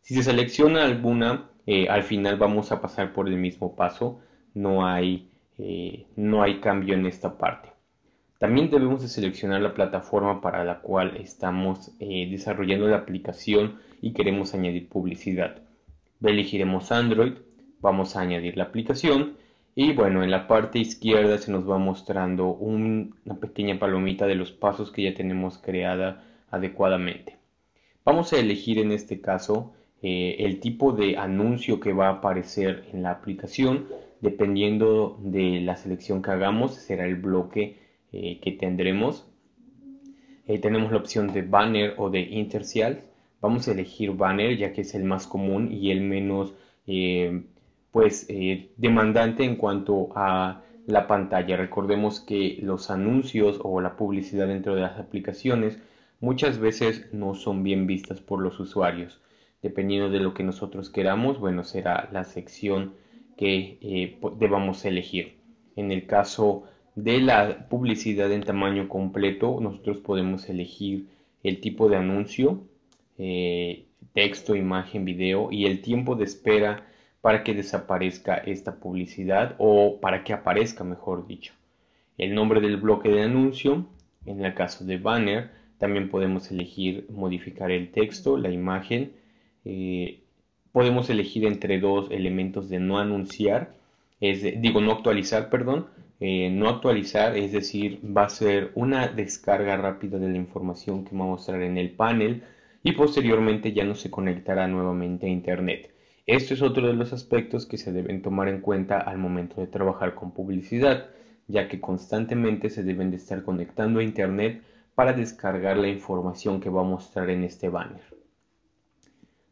Si se selecciona alguna, eh, al final vamos a pasar por el mismo paso, no hay, eh, no hay cambio en esta parte. También debemos de seleccionar la plataforma para la cual estamos eh, desarrollando la aplicación y queremos añadir publicidad. Elegiremos Android, vamos a añadir la aplicación y bueno, en la parte izquierda se nos va mostrando una pequeña palomita de los pasos que ya tenemos creada adecuadamente. Vamos a elegir en este caso eh, el tipo de anuncio que va a aparecer en la aplicación. Dependiendo de la selección que hagamos será el bloque eh, que tendremos. Eh, tenemos la opción de banner o de intercial. Vamos a elegir banner ya que es el más común y el menos eh, pues demandante en cuanto a la pantalla. Recordemos que los anuncios o la publicidad dentro de las aplicaciones muchas veces no son bien vistas por los usuarios. Dependiendo de lo que nosotros queramos, bueno, será la sección que debamos elegir. En el caso de la publicidad en tamaño completo, nosotros podemos elegir el tipo de anuncio, eh, texto, imagen, video y el tiempo de espera para que desaparezca esta publicidad o para que aparezca, mejor dicho. El nombre del bloque de anuncio, en el caso de banner, también podemos elegir modificar el texto, la imagen. Eh, podemos elegir entre dos elementos de no anunciar, es digo, no actualizar, perdón, eh, no actualizar, es decir, va a ser una descarga rápida de la información que va a mostrar en el panel y posteriormente ya no se conectará nuevamente a Internet. Esto es otro de los aspectos que se deben tomar en cuenta al momento de trabajar con publicidad, ya que constantemente se deben de estar conectando a Internet para descargar la información que va a mostrar en este banner.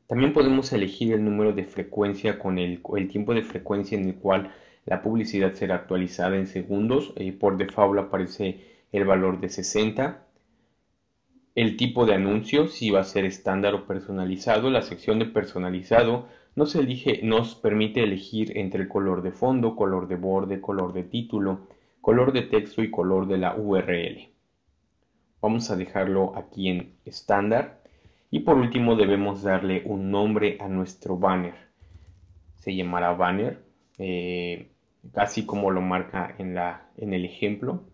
También podemos elegir el número de frecuencia con el tiempo de frecuencia en el cual la publicidad será actualizada en segundos y eh, por default aparece el valor de 60. El tipo de anuncio, si va a ser estándar o personalizado, la sección de personalizado nos, nos permite elegir entre el color de fondo, color de borde, color de título, color de texto y color de la URL. Vamos a dejarlo aquí en estándar. Y por último debemos darle un nombre a nuestro banner. Se llamará banner. Eh, casi como lo marca en, la, en el ejemplo.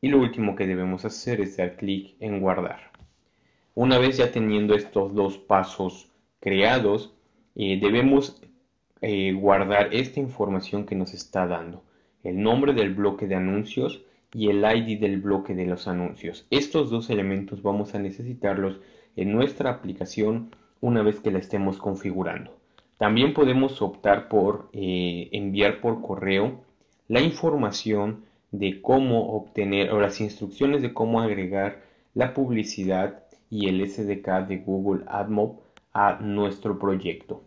Y lo último que debemos hacer es dar clic en guardar. Una vez ya teniendo estos dos pasos creados, eh, debemos eh, guardar esta información que nos está dando. El nombre del bloque de anuncios y el ID del bloque de los anuncios. Estos dos elementos vamos a necesitarlos en nuestra aplicación una vez que la estemos configurando. También podemos optar por eh, enviar por correo la información de cómo obtener o las instrucciones de cómo agregar la publicidad y el SDK de Google AdMob a nuestro proyecto.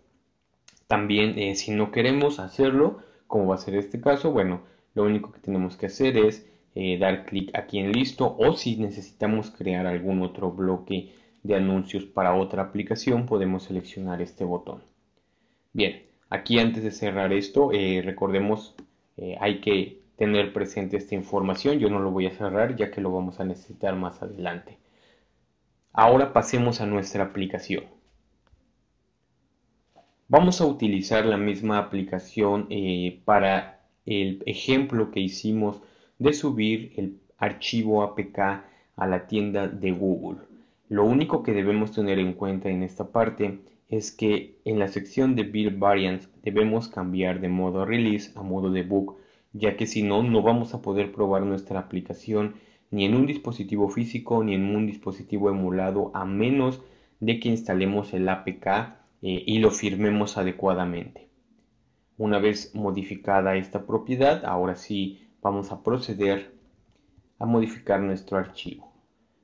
También eh, si no queremos hacerlo, como va a ser este caso, bueno, lo único que tenemos que hacer es eh, dar clic aquí en listo o si necesitamos crear algún otro bloque de anuncios para otra aplicación, podemos seleccionar este botón. Bien, aquí antes de cerrar esto, eh, recordemos, eh, hay que tener presente esta información. Yo no lo voy a cerrar ya que lo vamos a necesitar más adelante. Ahora pasemos a nuestra aplicación. Vamos a utilizar la misma aplicación eh, para el ejemplo que hicimos de subir el archivo APK a la tienda de Google. Lo único que debemos tener en cuenta en esta parte es que en la sección de Build Variants debemos cambiar de modo Release a modo Debug, ya que si no, no vamos a poder probar nuestra aplicación ni en un dispositivo físico ni en un dispositivo emulado a menos de que instalemos el APK eh, y lo firmemos adecuadamente. Una vez modificada esta propiedad, ahora sí vamos a proceder a modificar nuestro archivo,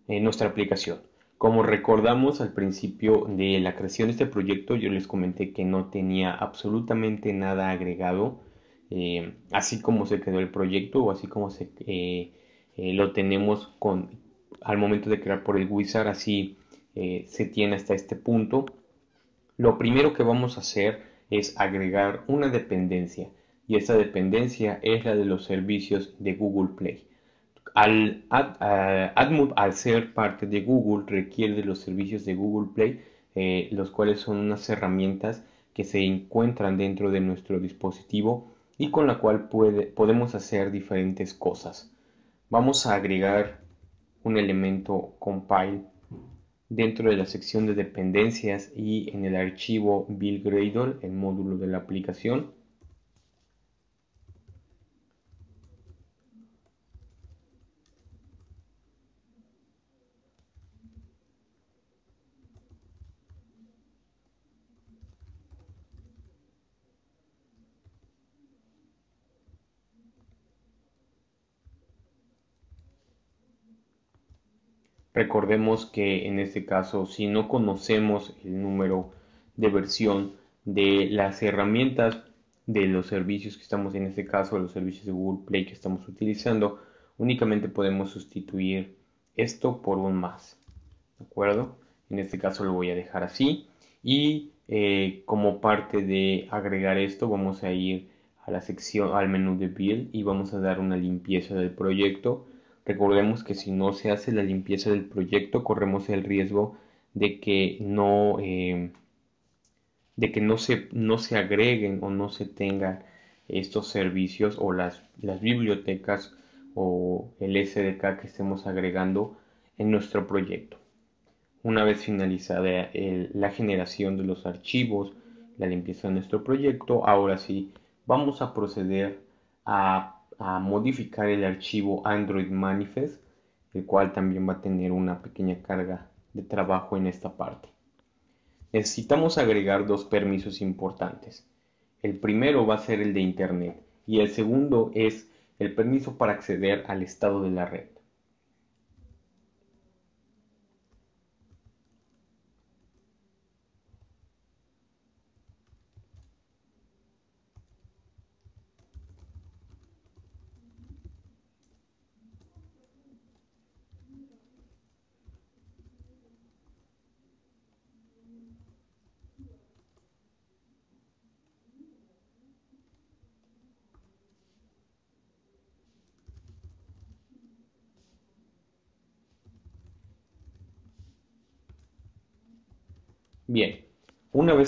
eh, nuestra aplicación. Como recordamos al principio de la creación de este proyecto, yo les comenté que no tenía absolutamente nada agregado, eh, así como se quedó el proyecto o así como eh, eh, lo tenemos con, al momento de crear por el wizard, así se tiene hasta este punto. Lo primero que vamos a hacer es agregar una dependencia y esa dependencia es la de los servicios de Google Play. Al, eh, al ser parte de Google, requiere de los servicios de Google Play, eh, los cuales son unas herramientas que se encuentran dentro de nuestro dispositivo y con la cual podemos hacer diferentes cosas. Vamos a agregar un elemento compile dentro de la sección de dependencias y en el archivo build Gradle, el módulo de la aplicación. Recordemos que en este caso, si no conocemos el número de versión de las herramientas de los servicios que estamos, en este caso, los servicios de Google Play que estamos utilizando, únicamente podemos sustituir esto por un más. ¿De acuerdo? En este caso lo voy a dejar así. Y eh, como parte de agregar esto, vamos a ir a la sección, al menú de build y vamos a dar una limpieza del proyecto Recordemos que si no se hace la limpieza del proyecto, corremos el riesgo de que no, eh, de que no, se, no se agreguen o no se tengan estos servicios o las, bibliotecas o el SDK que estemos agregando en nuestro proyecto. Una vez finalizada la generación de los archivos, la limpieza de nuestro proyecto, ahora sí vamos a proceder a a modificar el archivo Android Manifest, el cual también va a tener una pequeña carga de trabajo en esta parte. Necesitamos agregar dos permisos importantes. El primero va a ser el de Internet y el segundo es el permiso para acceder al estado de la red.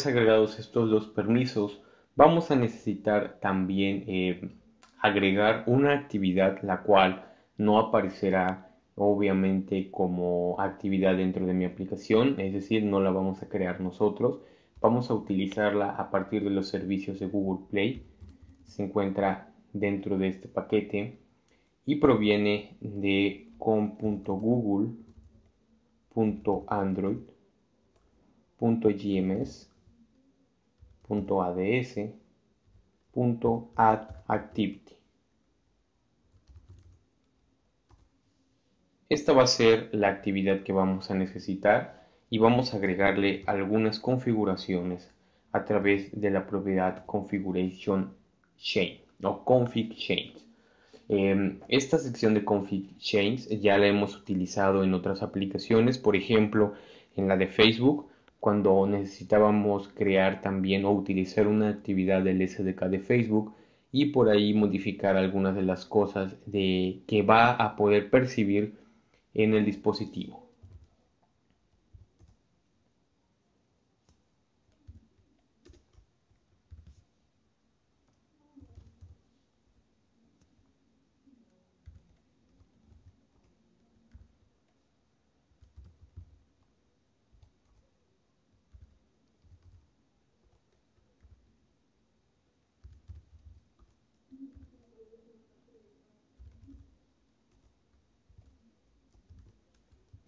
agregados estos dos permisos, vamos a necesitar también eh, agregar una actividad la cual no aparecerá obviamente como actividad dentro de mi aplicación, es decir, no la vamos a crear nosotros, vamos a utilizarla a partir de los servicios de Google Play, se encuentra dentro de este paquete y proviene de com.google.android.gms .ads.addActivity. Esta va a ser la actividad que vamos a necesitar y vamos a agregarle algunas configuraciones a través de la propiedad configuration Chain o config change. Em, esta sección de config chains ya la hemos utilizado en otras aplicaciones, por ejemplo en la de Facebook cuando necesitábamos crear también o utilizar una actividad del SDK de Facebook y por ahí modificar algunas de las cosas de, que va a poder percibir en el dispositivo.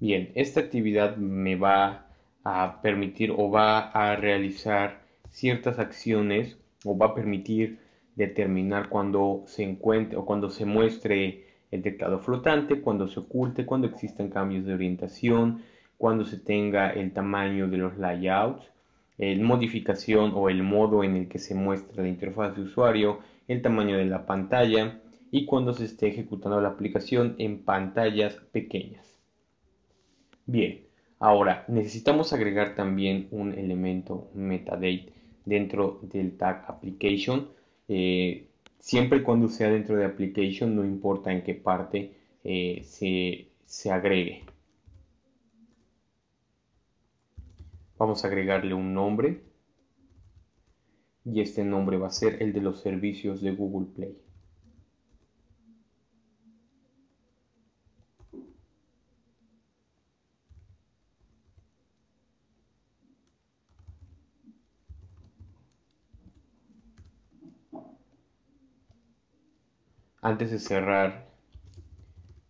Bien, esta actividad me va a permitir o va a realizar ciertas acciones o va a permitir determinar cuando se encuentre o cuando se muestre el teclado flotante, cuando se oculte, cuando existan cambios de orientación, cuando se tenga el tamaño de los layouts, la modificación o el modo en el que se muestra la interfaz de usuario, el tamaño de la pantalla y cuando se esté ejecutando la aplicación en pantallas pequeñas. Bien, ahora necesitamos agregar también un elemento metadata dentro del tag application. Eh, siempre y cuando sea dentro de application, no importa en qué parte eh, se, se agregue. Vamos a agregarle un nombre y este nombre va a ser el de los servicios de Google Play. Antes de cerrar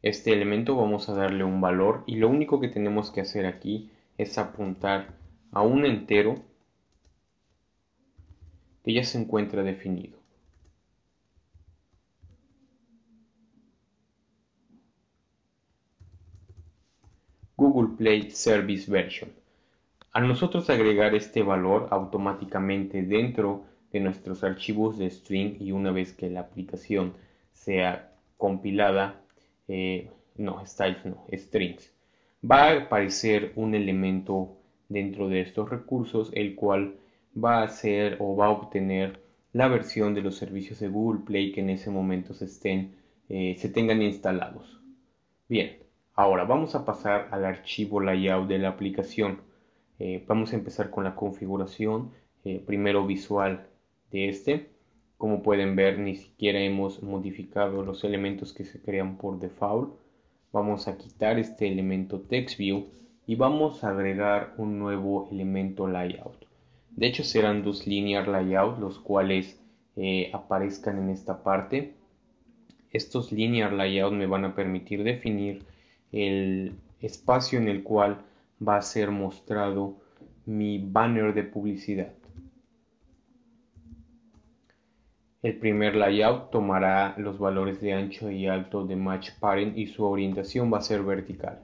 este elemento vamos a darle un valor y lo único que tenemos que hacer aquí es apuntar a un entero que ya se encuentra definido. Google Play Service Version. A nosotros agregar este valor automáticamente dentro de nuestros archivos de string y una vez que la aplicación sea compilada, eh, no, styles no, strings. Va a aparecer un elemento dentro de estos recursos, el cual va a ser o va a obtener la versión de los servicios de Google Play que en ese momento se, estén, eh, se tengan instalados. Bien, ahora vamos a pasar al archivo layout de la aplicación. Eh, vamos a empezar con la configuración, primero visual de este. Como pueden ver, ni siquiera hemos modificado los elementos que se crean por default. Vamos a quitar este elemento TextView y vamos a agregar un nuevo elemento Layout. De hecho, serán dos linear Layout, los cuales eh, aparezcan en esta parte. Estos linear Layout me van a permitir definir el espacio en el cual va a ser mostrado mi banner de publicidad. El primer layout tomará los valores de ancho y alto de match parent y su orientación va a ser vertical.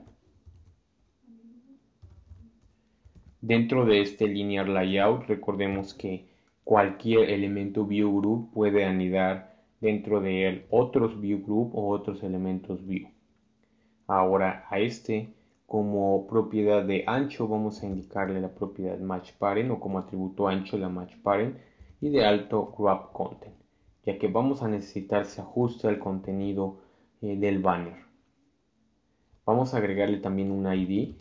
Dentro de este linear layout recordemos que cualquier elemento view group puede anidar dentro de él otros view group o otros elementos view. Ahora a este como propiedad de ancho vamos a indicarle la propiedad match parent o como atributo ancho la match parent y de alto grab content ya que vamos a necesitar se ajuste al contenido eh, del banner. Vamos a agregarle también un ID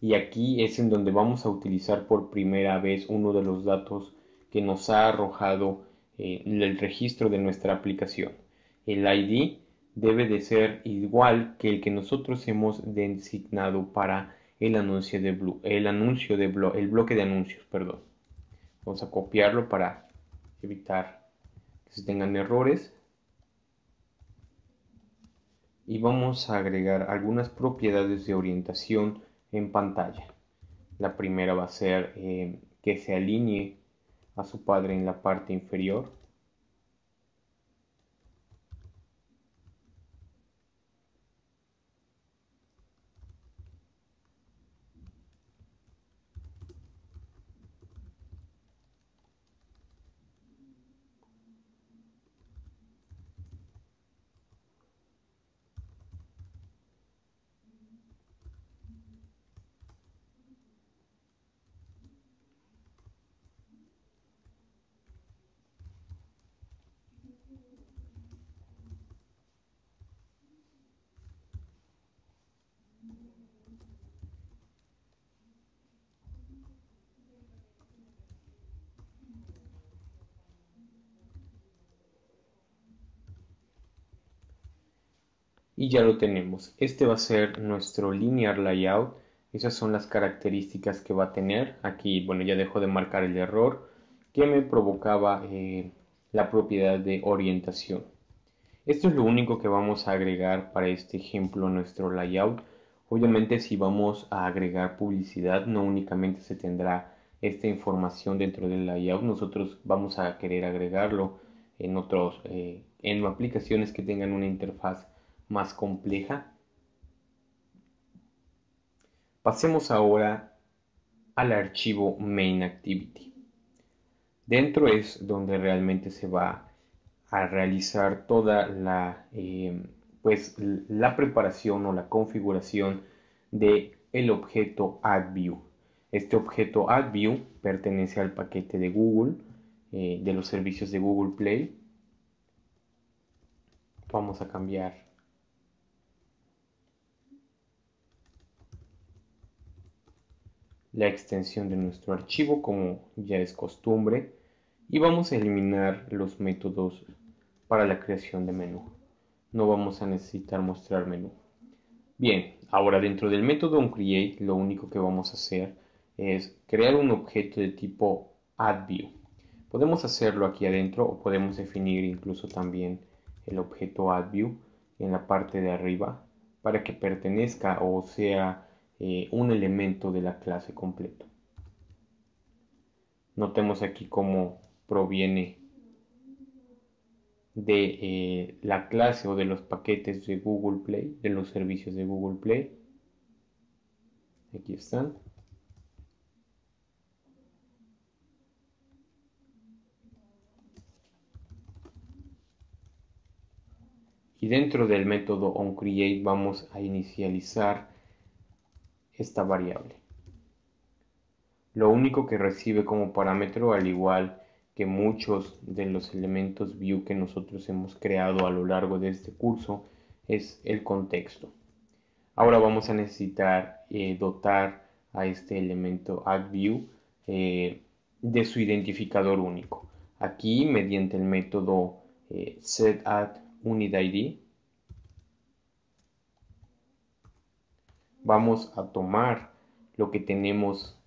y aquí es en donde vamos a utilizar por primera vez uno de los datos que nos ha arrojado eh, el registro de nuestra aplicación. El ID debe de ser igual que el que nosotros hemos designado para el anuncio de el anuncio de el bloque de anuncios, perdón. Vamos a copiarlo para evitar tengan errores. Y vamos a agregar algunas propiedades de orientación en pantalla. La primera va a ser eh, que se alinee a su padre en la parte inferior y ya lo tenemos. Este va a ser nuestro linear layout. Esas son las características que va a tener. Aquí, bueno, ya dejo de marcar el error que me provocaba eh, la propiedad de orientación. Esto es lo único que vamos a agregar para este ejemplo nuestro layout. Obviamente si vamos a agregar publicidad no únicamente se tendrá esta información dentro del layout, nosotros vamos a querer agregarlo en otros eh, en aplicaciones que tengan una interfaz más compleja? Pasemos ahora al archivo main activity. Dentro es donde realmente se va a realizar toda la, eh, pues, la preparación o la configuración de el objeto AdView. Este objeto AdView pertenece al paquete de Google, eh, de los servicios de Google Play. Vamos a cambiar la extensión de nuestro archivo como ya es costumbre y vamos a eliminar los métodos para la creación de menú. No vamos a necesitar mostrar menú. Bien, ahora dentro del método onCreate lo único que vamos a hacer es crear un objeto de tipo addView. Podemos hacerlo aquí adentro o podemos definir incluso también el objeto addView en la parte de arriba para que pertenezca o sea eh, un elemento de la clase completo. Notemos aquí cómo proviene de eh, la clase o de los paquetes de Google Play, de los servicios de Google Play. Aquí están. Y dentro del método onCreate vamos a inicializar esta variable. Lo único que recibe como parámetro, al igual que muchos de los elementos view que nosotros hemos creado a lo largo de este curso, es el contexto. Ahora vamos a necesitar eh, dotar a este elemento addView eh, de su identificador único. Aquí, mediante el método eh, vamos a tomar lo que tenemos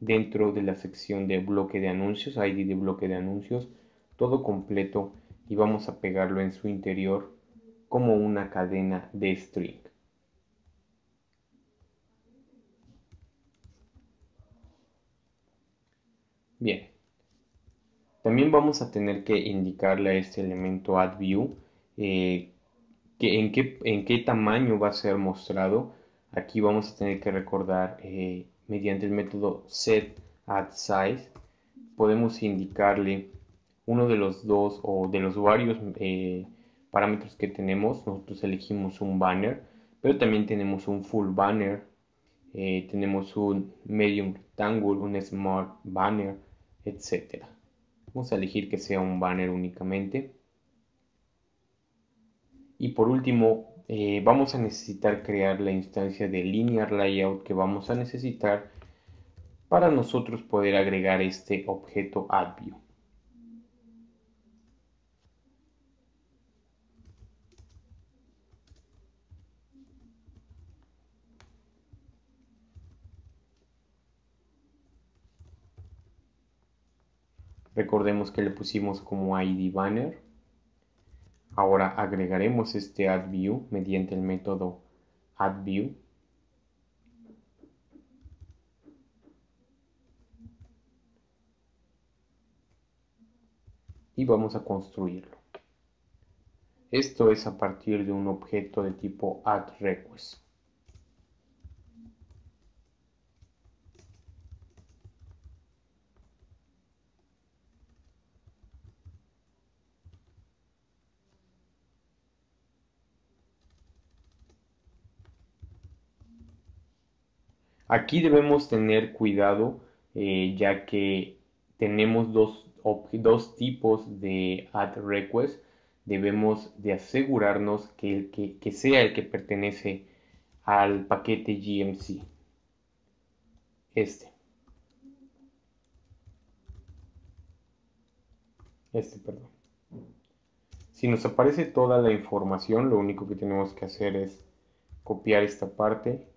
dentro de la sección de bloque de anuncios, ID de bloque de anuncios, todo completo y vamos a pegarlo en su interior como una cadena de string. Bien. También vamos a tener que indicarle a este elemento AddView view eh, que en qué tamaño va a ser mostrado Aquí vamos a tener que recordar eh, mediante el método set size podemos indicarle uno de los dos o de los varios eh, parámetros que tenemos. Nosotros elegimos un banner, pero también tenemos un full banner, eh, tenemos un medium rectangle, un smart banner, etcétera. Vamos a elegir que sea un banner únicamente. Y por último, eh, vamos a necesitar crear la instancia de linear layout que vamos a necesitar para nosotros poder agregar este objeto AdView. Recordemos que le pusimos como ID banner. Ahora agregaremos este AddView mediante el método AddView. Y vamos a construirlo. Esto es a partir de un objeto de tipo AddRequest. Aquí debemos tener cuidado eh, ya que tenemos dos, dos tipos de add request. Debemos de asegurarnos que, el que, que sea el que pertenece al paquete GMC. Este. Este, perdón. Si nos aparece toda la información, lo único que tenemos que hacer es copiar esta parte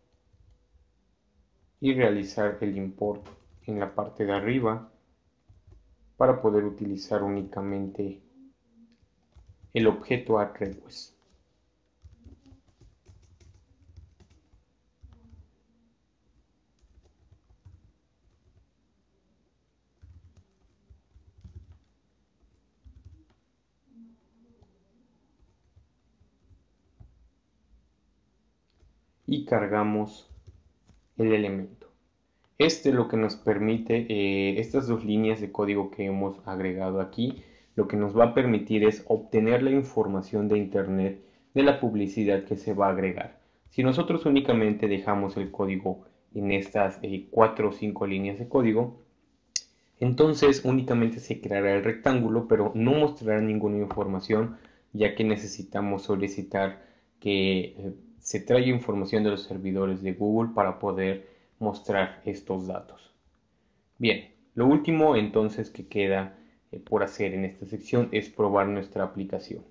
y realizar el import en la parte de arriba para poder utilizar únicamente el objeto a request. y cargamos el elemento. Este es lo que nos permite, eh, estas dos líneas de código que hemos agregado aquí, lo que nos va a permitir es obtener la información de Internet de la publicidad que se va a agregar. Si nosotros únicamente dejamos el código en estas eh, cuatro o cinco líneas de código, entonces únicamente se creará el rectángulo, pero no mostrará ninguna información, ya que necesitamos solicitar que eh, se trae información de los servidores de Google para poder mostrar estos datos. Bien, lo último entonces que queda eh, por hacer en esta sección es probar nuestra aplicación.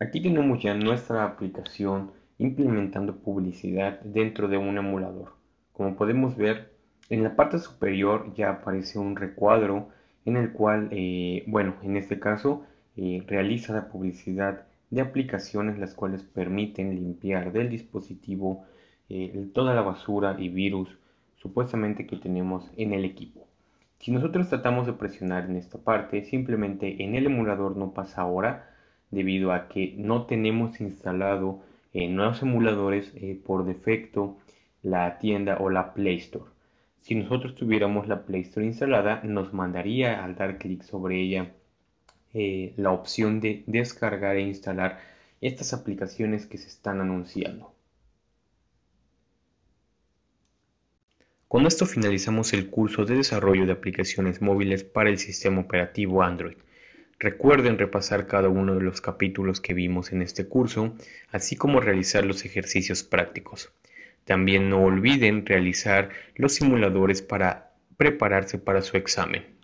Aquí tenemos ya nuestra aplicación implementando publicidad dentro de un emulador. Como podemos ver, en la parte superior ya aparece un recuadro en el cual, eh, bueno, en este caso, eh, realiza la publicidad de aplicaciones las cuales permiten limpiar del dispositivo eh, toda la basura y virus supuestamente que tenemos en el equipo. Si nosotros tratamos de presionar en esta parte, simplemente en el emulador no pasa ahora debido a que no tenemos instalado en eh, nuevos emuladores eh, por defecto la tienda o la Play Store. Si nosotros tuviéramos la Play Store instalada, nos mandaría al dar clic sobre ella eh, la opción de descargar e instalar estas aplicaciones que se están anunciando. Con esto finalizamos el curso de desarrollo de aplicaciones móviles para el sistema operativo Android. Recuerden repasar cada uno de los capítulos que vimos en este curso, así como realizar los ejercicios prácticos. También no olviden realizar los simuladores para prepararse para su examen.